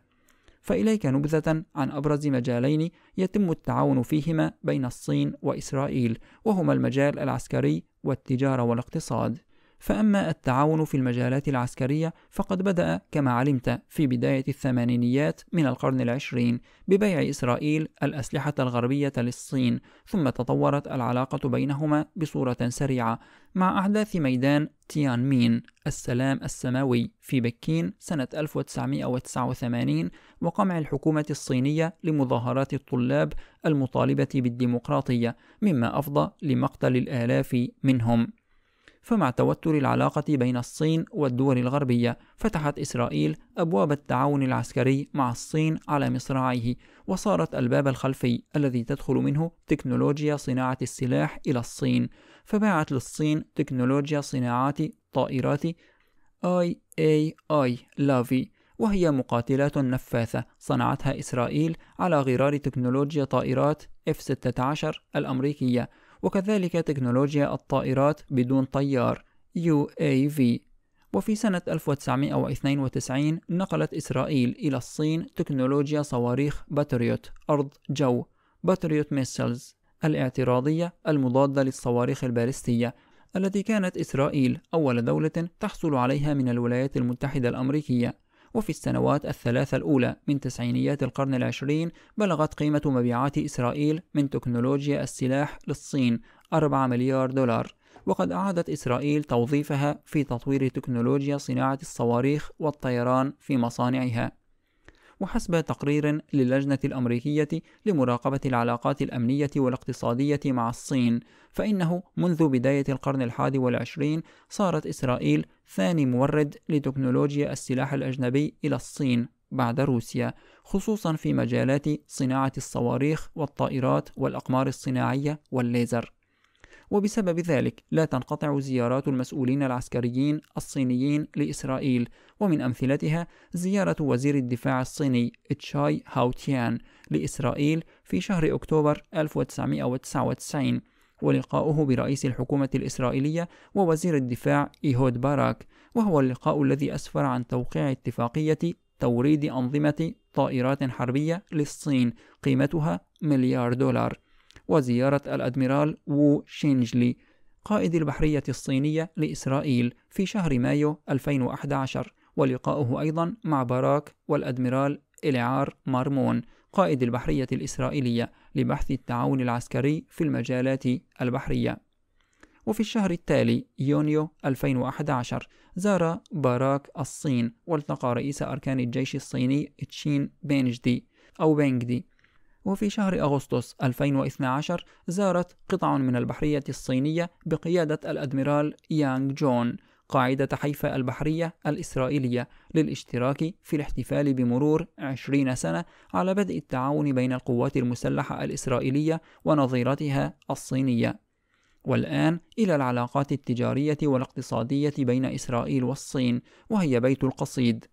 فإليك نبذة عن أبرز مجالين يتم التعاون فيهما بين الصين وإسرائيل، وهما المجال العسكري والتجارة والاقتصاد. فأما التعاون في المجالات العسكرية فقد بدأ كما علمت في بداية الثمانينيات من القرن العشرين ببيع إسرائيل الأسلحة الغربية للصين ثم تطورت العلاقة بينهما بصورة سريعة مع أحداث ميدان تيان مين السلام السماوي في بكين سنة 1989 وقمع الحكومة الصينية لمظاهرات الطلاب المطالبة بالديمقراطية مما أفضى لمقتل الآلاف منهم فمع توتر العلاقة بين الصين والدول الغربية فتحت إسرائيل أبواب التعاون العسكري مع الصين على مصراعيه وصارت الباب الخلفي الذي تدخل منه تكنولوجيا صناعة السلاح إلى الصين فباعت للصين تكنولوجيا صناعات طائرات آي آي آي لافي وهي مقاتلات نفاثة صنعتها إسرائيل على غرار تكنولوجيا طائرات F-16 الأمريكية وكذلك تكنولوجيا الطائرات بدون طيار UAV إيه وفي سنة 1992 نقلت إسرائيل إلى الصين تكنولوجيا صواريخ باتريوت أرض جو باتريوت ميسلز الاعتراضية المضادة للصواريخ البالستية التي كانت إسرائيل أول دولة تحصل عليها من الولايات المتحدة الأمريكية وفي السنوات الثلاثة الأولى من تسعينيات القرن العشرين بلغت قيمة مبيعات إسرائيل من تكنولوجيا السلاح للصين 4 مليار دولار وقد أعادت إسرائيل توظيفها في تطوير تكنولوجيا صناعة الصواريخ والطيران في مصانعها وحسب تقرير للجنة الأمريكية لمراقبة العلاقات الأمنية والاقتصادية مع الصين فإنه منذ بداية القرن الحادي والعشرين صارت إسرائيل ثاني مورد لتكنولوجيا السلاح الأجنبي إلى الصين بعد روسيا خصوصا في مجالات صناعة الصواريخ والطائرات والأقمار الصناعية والليزر وبسبب ذلك لا تنقطع زيارات المسؤولين العسكريين الصينيين لإسرائيل ومن أمثلتها زيارة وزير الدفاع الصيني تشاي هاوتيان لإسرائيل في شهر أكتوبر 1999 ولقاؤه برئيس الحكومة الإسرائيلية ووزير الدفاع إيهود باراك وهو اللقاء الذي أسفر عن توقيع اتفاقية توريد أنظمة طائرات حربية للصين قيمتها مليار دولار وزيارة الأدميرال وو شينجلي قائد البحرية الصينية لإسرائيل في شهر مايو 2011 ولقاؤه أيضا مع باراك والأدميرال إلعار مارمون قائد البحرية الإسرائيلية لبحث التعاون العسكري في المجالات البحرية وفي الشهر التالي يونيو 2011 زار باراك الصين والتقى رئيس أركان الجيش الصيني تشين بينجدي أو بينجدي وفي شهر أغسطس 2012 زارت قطع من البحرية الصينية بقيادة الأدميرال يانغ جون قاعدة حيفا البحرية الإسرائيلية للاشتراك في الاحتفال بمرور 20 سنة على بدء التعاون بين القوات المسلحة الإسرائيلية ونظيرتها الصينية. والآن إلى العلاقات التجارية والاقتصادية بين إسرائيل والصين، وهي بيت القصيد.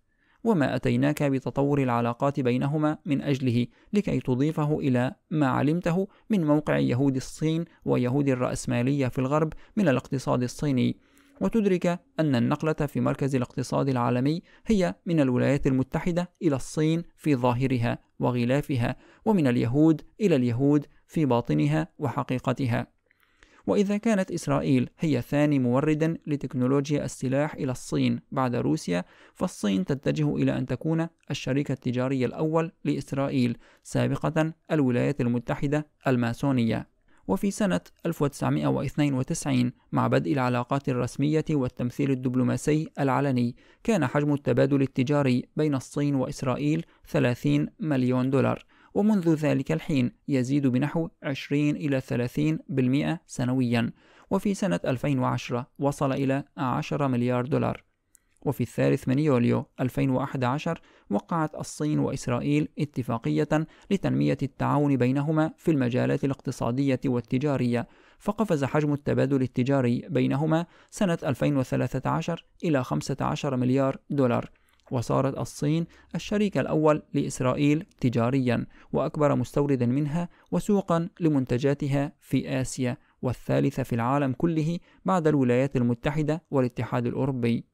وما أتيناك بتطور العلاقات بينهما من أجله لكي تضيفه إلى ما علمته من موقع يهود الصين ويهود الرأسمالية في الغرب من الاقتصاد الصيني وتدرك أن النقلة في مركز الاقتصاد العالمي هي من الولايات المتحدة إلى الصين في ظاهرها وغلافها ومن اليهود إلى اليهود في باطنها وحقيقتها وإذا كانت إسرائيل هي ثاني مورد لتكنولوجيا السلاح إلى الصين بعد روسيا فالصين تتجه إلى أن تكون الشريك التجاري الأول لإسرائيل سابقة الولايات المتحدة الماسونية وفي سنة 1992 مع بدء العلاقات الرسمية والتمثيل الدبلوماسي العلني كان حجم التبادل التجاري بين الصين وإسرائيل 30 مليون دولار ومنذ ذلك الحين يزيد بنحو 20 إلى 30% سنويا وفي سنة 2010 وصل إلى 10 مليار دولار وفي الثالث من يوليو 2011 وقعت الصين وإسرائيل اتفاقية لتنمية التعاون بينهما في المجالات الاقتصادية والتجارية، فقفز حجم التبادل التجاري بينهما سنة 2013 إلى 15 مليار دولار، وصارت الصين الشريك الأول لإسرائيل تجاريا، وأكبر مستورد منها وسوقا لمنتجاتها في آسيا، والثالثة في العالم كله بعد الولايات المتحدة والاتحاد الأوروبي.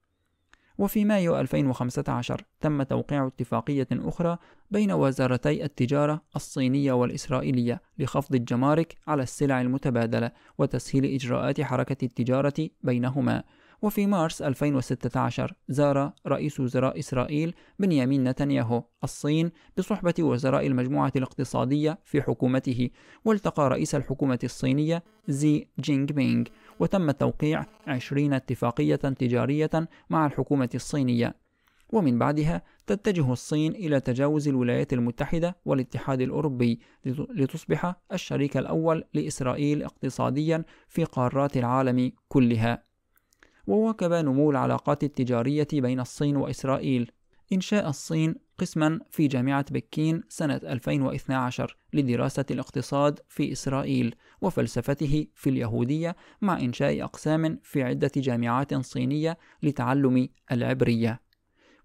وفي مايو 2015 تم توقيع اتفاقية أخرى بين وزارتي التجارة الصينية والإسرائيلية لخفض الجمارك على السلع المتبادلة وتسهيل إجراءات حركة التجارة بينهما. وفي مارس 2016 زار رئيس وزراء إسرائيل بنيامين نتنياهو الصين بصحبة وزراء المجموعة الاقتصادية في حكومته والتقى رئيس الحكومة الصينية زي جينغ بينغ وتم توقيع 20 اتفاقية تجارية مع الحكومة الصينية ومن بعدها تتجه الصين إلى تجاوز الولايات المتحدة والاتحاد الأوروبي لتصبح الشريك الأول لإسرائيل اقتصاديا في قارات العالم كلها وواكب نمو العلاقات التجارية بين الصين وإسرائيل إنشاء الصين قسما في جامعة بكين سنة 2012 لدراسة الاقتصاد في إسرائيل وفلسفته في اليهودية مع إنشاء أقسام في عدة جامعات صينية لتعلم العبرية.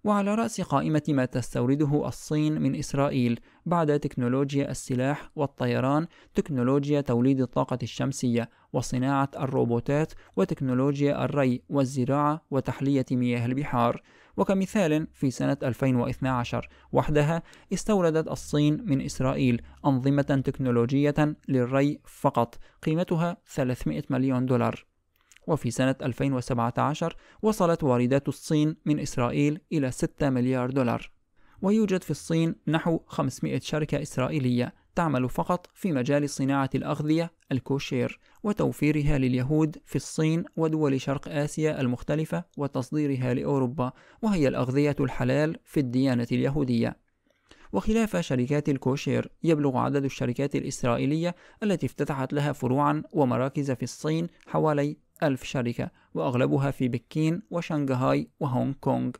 وعلى رأس قائمة ما تستورده الصين من إسرائيل بعد تكنولوجيا السلاح والطيران تكنولوجيا توليد الطاقة الشمسية وصناعة الروبوتات وتكنولوجيا الري والزراعة وتحلية مياه البحار وكمثال في سنة 2012 وحدها استوردت الصين من إسرائيل أنظمة تكنولوجية للري فقط قيمتها 300 مليون دولار وفي سنة 2017 وصلت واردات الصين من إسرائيل إلى 6 مليار دولار ويوجد في الصين نحو 500 شركة إسرائيلية تعمل فقط في مجال صناعة الأغذية الكوشير وتوفيرها لليهود في الصين ودول شرق آسيا المختلفة وتصديرها لأوروبا وهي الأغذية الحلال في الديانة اليهودية وخلاف شركات الكوشير يبلغ عدد الشركات الإسرائيلية التي افتتحت لها فروعا ومراكز في الصين حوالي ألف شركة وأغلبها في بكين وشنغهاي وهونغ كونغ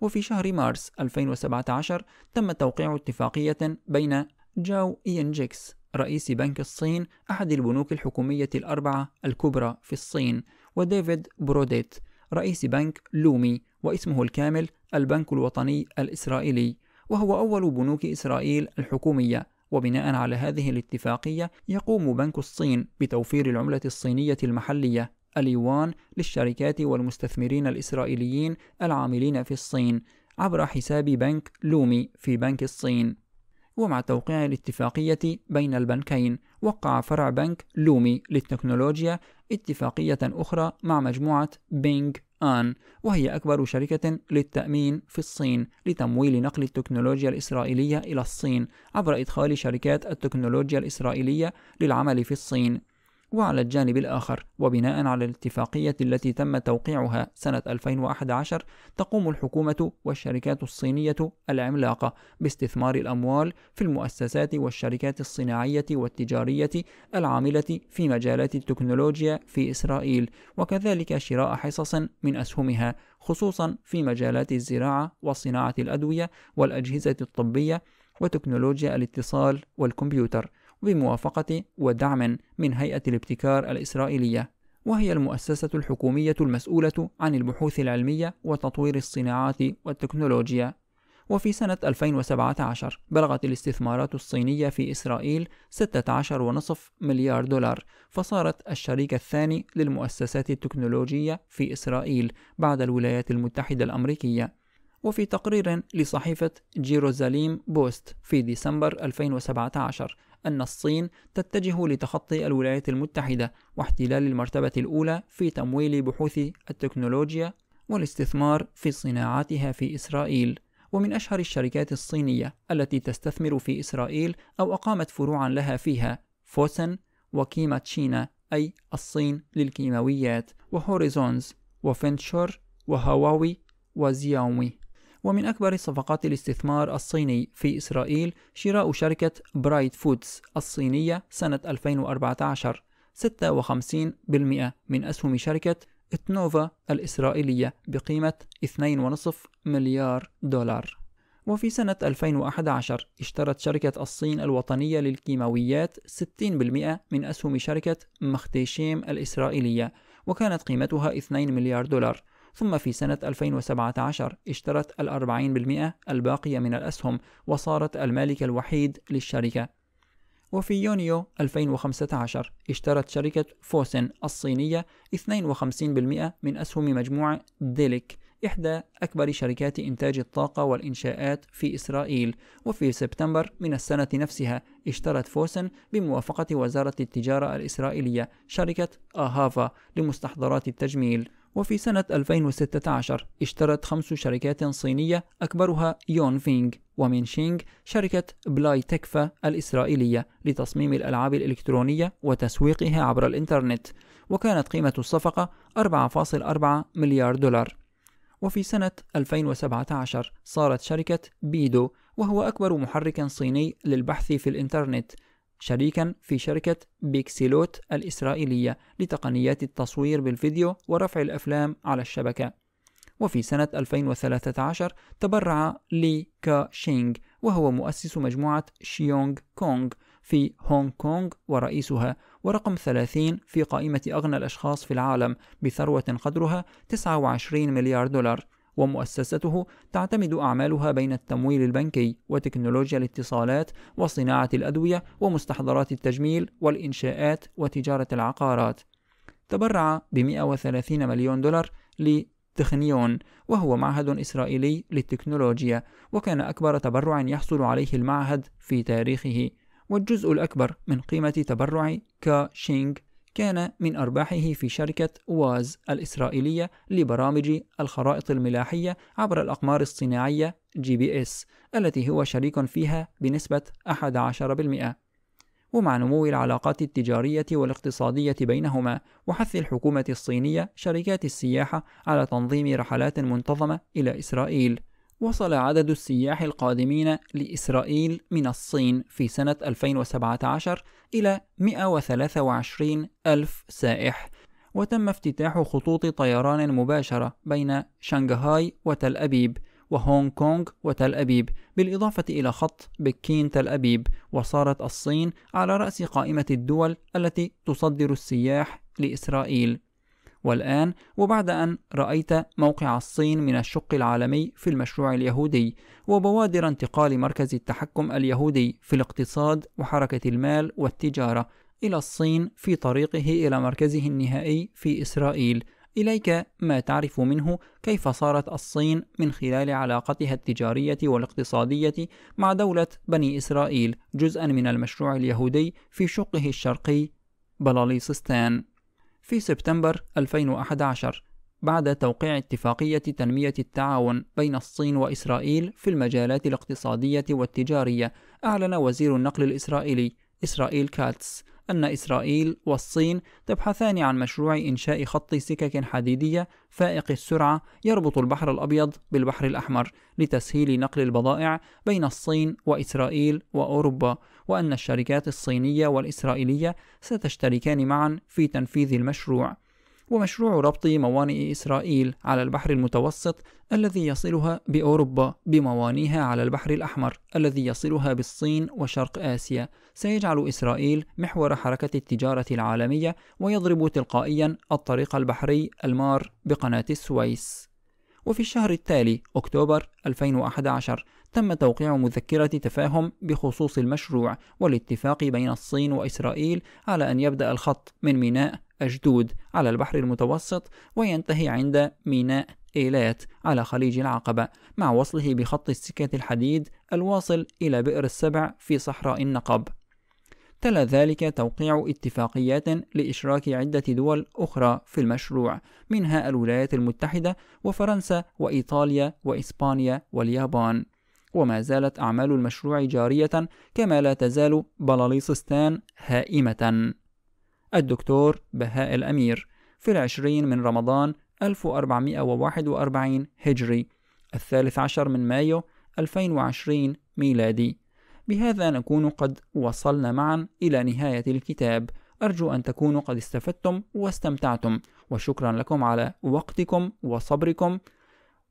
وفي شهر مارس 2017 تم توقيع اتفاقية بين جاو إينجيكس رئيس بنك الصين أحد البنوك الحكومية الأربعة الكبرى في الصين وديفيد بروديت رئيس بنك لومي واسمه الكامل البنك الوطني الإسرائيلي وهو أول بنوك إسرائيل الحكومية وبناء على هذه الاتفاقية يقوم بنك الصين بتوفير العملة الصينية المحلية اليوان للشركات والمستثمرين الإسرائيليين العاملين في الصين عبر حساب بنك لومي في بنك الصين ومع توقيع الاتفاقية بين البنكين وقع فرع بنك لومي للتكنولوجيا اتفاقية أخرى مع مجموعة بينج آن وهي أكبر شركة للتأمين في الصين لتمويل نقل التكنولوجيا الإسرائيلية إلى الصين عبر إدخال شركات التكنولوجيا الإسرائيلية للعمل في الصين وعلى الجانب الآخر وبناء على الاتفاقية التي تم توقيعها سنة 2011 تقوم الحكومة والشركات الصينية العملاقة باستثمار الأموال في المؤسسات والشركات الصناعية والتجارية العاملة في مجالات التكنولوجيا في إسرائيل وكذلك شراء حصص من أسهمها خصوصا في مجالات الزراعة وصناعة الأدوية والأجهزة الطبية وتكنولوجيا الاتصال والكمبيوتر بموافقة ودعم من هيئة الابتكار الإسرائيلية وهي المؤسسة الحكومية المسؤولة عن البحوث العلمية وتطوير الصناعات والتكنولوجيا وفي سنة 2017 بلغت الاستثمارات الصينية في إسرائيل 16.5 مليار دولار فصارت الشريك الثاني للمؤسسات التكنولوجية في إسرائيل بعد الولايات المتحدة الأمريكية وفي تقرير لصحيفة جيروزاليم بوست في ديسمبر 2017 أن الصين تتجه لتخطي الولايات المتحدة واحتلال المرتبة الأولى في تمويل بحوث التكنولوجيا والاستثمار في صناعاتها في إسرائيل ومن أشهر الشركات الصينية التي تستثمر في إسرائيل أو أقامت فروعا لها فيها فوسن وكيما تشينا أي الصين للكيماويات وهوريزونز وفنشور وهواوي وزياومي ومن أكبر صفقات الاستثمار الصيني في إسرائيل شراء شركة برايت فودز الصينية سنة 2014 56% من أسهم شركة اتنوفا الإسرائيلية بقيمة 2.5 مليار دولار وفي سنة 2011 اشترت شركة الصين الوطنية للكيماويات 60% من أسهم شركة مختيشيم الإسرائيلية وكانت قيمتها 2 مليار دولار ثم في سنة 2017 اشترت الأربعين بالمئة الباقية من الأسهم وصارت المالك الوحيد للشركة وفي يونيو 2015 اشترت شركة فوسن الصينية 52% من أسهم مجموعة ديليك إحدى أكبر شركات إنتاج الطاقة والإنشاءات في إسرائيل وفي سبتمبر من السنة نفسها اشترت فوسن بموافقة وزارة التجارة الإسرائيلية شركة آهافا لمستحضرات التجميل وفي سنة 2016 اشترت خمس شركات صينية أكبرها فينغ ومن شينغ شركة بلاي تكفا الإسرائيلية لتصميم الألعاب الإلكترونية وتسويقها عبر الإنترنت وكانت قيمة الصفقة 4.4 مليار دولار وفي سنة 2017 صارت شركة بيدو وهو أكبر محرك صيني للبحث في الإنترنت شريكا في شركة بيكسيلوت الإسرائيلية لتقنيات التصوير بالفيديو ورفع الأفلام على الشبكة وفي سنة 2013 تبرع لي كا شينغ وهو مؤسس مجموعة شيونغ كونغ في هونغ كونغ ورئيسها ورقم 30 في قائمة أغنى الأشخاص في العالم بثروة قدرها 29 مليار دولار ومؤسسته تعتمد أعمالها بين التمويل البنكي وتكنولوجيا الاتصالات وصناعة الأدوية ومستحضرات التجميل والإنشاءات وتجارة العقارات تبرع ب 130 مليون دولار لتخنيون وهو معهد إسرائيلي للتكنولوجيا وكان أكبر تبرع يحصل عليه المعهد في تاريخه والجزء الأكبر من قيمة تبرع كاشينغ كان من أرباحه في شركة واز الإسرائيلية لبرامج الخرائط الملاحية عبر الأقمار الصناعية جي بي إس التي هو شريك فيها بنسبة 11% ومع نمو العلاقات التجارية والاقتصادية بينهما وحث الحكومة الصينية شركات السياحة على تنظيم رحلات منتظمة إلى إسرائيل وصل عدد السياح القادمين لإسرائيل من الصين في سنة 2017 إلى 123 ألف سائح وتم افتتاح خطوط طيران مباشرة بين شنغهاي وتل أبيب وهونغ كونغ وتل أبيب بالإضافة إلى خط بكين تل أبيب وصارت الصين على رأس قائمة الدول التي تصدر السياح لإسرائيل والآن وبعد أن رأيت موقع الصين من الشق العالمي في المشروع اليهودي وبوادر انتقال مركز التحكم اليهودي في الاقتصاد وحركة المال والتجارة إلى الصين في طريقه إلى مركزه النهائي في إسرائيل إليك ما تعرف منه كيف صارت الصين من خلال علاقتها التجارية والاقتصادية مع دولة بني إسرائيل جزءا من المشروع اليهودي في شقه الشرقي بلاليسستان في سبتمبر 2011 بعد توقيع اتفاقية تنمية التعاون بين الصين وإسرائيل في المجالات الاقتصادية والتجارية، أعلن وزير النقل الإسرائيلي إسرائيل كاتس أن إسرائيل والصين تبحثان عن مشروع إنشاء خط سكك حديدية فائق السرعة يربط البحر الأبيض بالبحر الأحمر لتسهيل نقل البضائع بين الصين وإسرائيل وأوروبا، وأن الشركات الصينية والإسرائيلية ستشتركان معا في تنفيذ المشروع ومشروع ربط موانئ إسرائيل على البحر المتوسط الذي يصلها بأوروبا بموانئها على البحر الأحمر الذي يصلها بالصين وشرق آسيا سيجعل إسرائيل محور حركة التجارة العالمية ويضرب تلقائيا الطريق البحري المار بقناة السويس وفي الشهر التالي أكتوبر 2011 تم توقيع مذكرة تفاهم بخصوص المشروع والاتفاق بين الصين وإسرائيل على أن يبدأ الخط من ميناء أجدود على البحر المتوسط وينتهي عند ميناء إيلات على خليج العقبة مع وصله بخط السكات الحديد الواصل إلى بئر السبع في صحراء النقب تلا ذلك توقيع اتفاقيات لإشراك عدة دول أخرى في المشروع منها الولايات المتحدة وفرنسا وإيطاليا وإسبانيا واليابان وما زالت أعمال المشروع جارية كما لا تزال بلاليصستان هائمة الدكتور بهاء الأمير في العشرين من رمضان 1441 هجري الثالث عشر من مايو 2020 ميلادي بهذا نكون قد وصلنا معا إلى نهاية الكتاب أرجو أن تكونوا قد استفدتم واستمتعتم وشكرا لكم على وقتكم وصبركم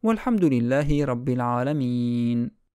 والحمد لله رب العالمين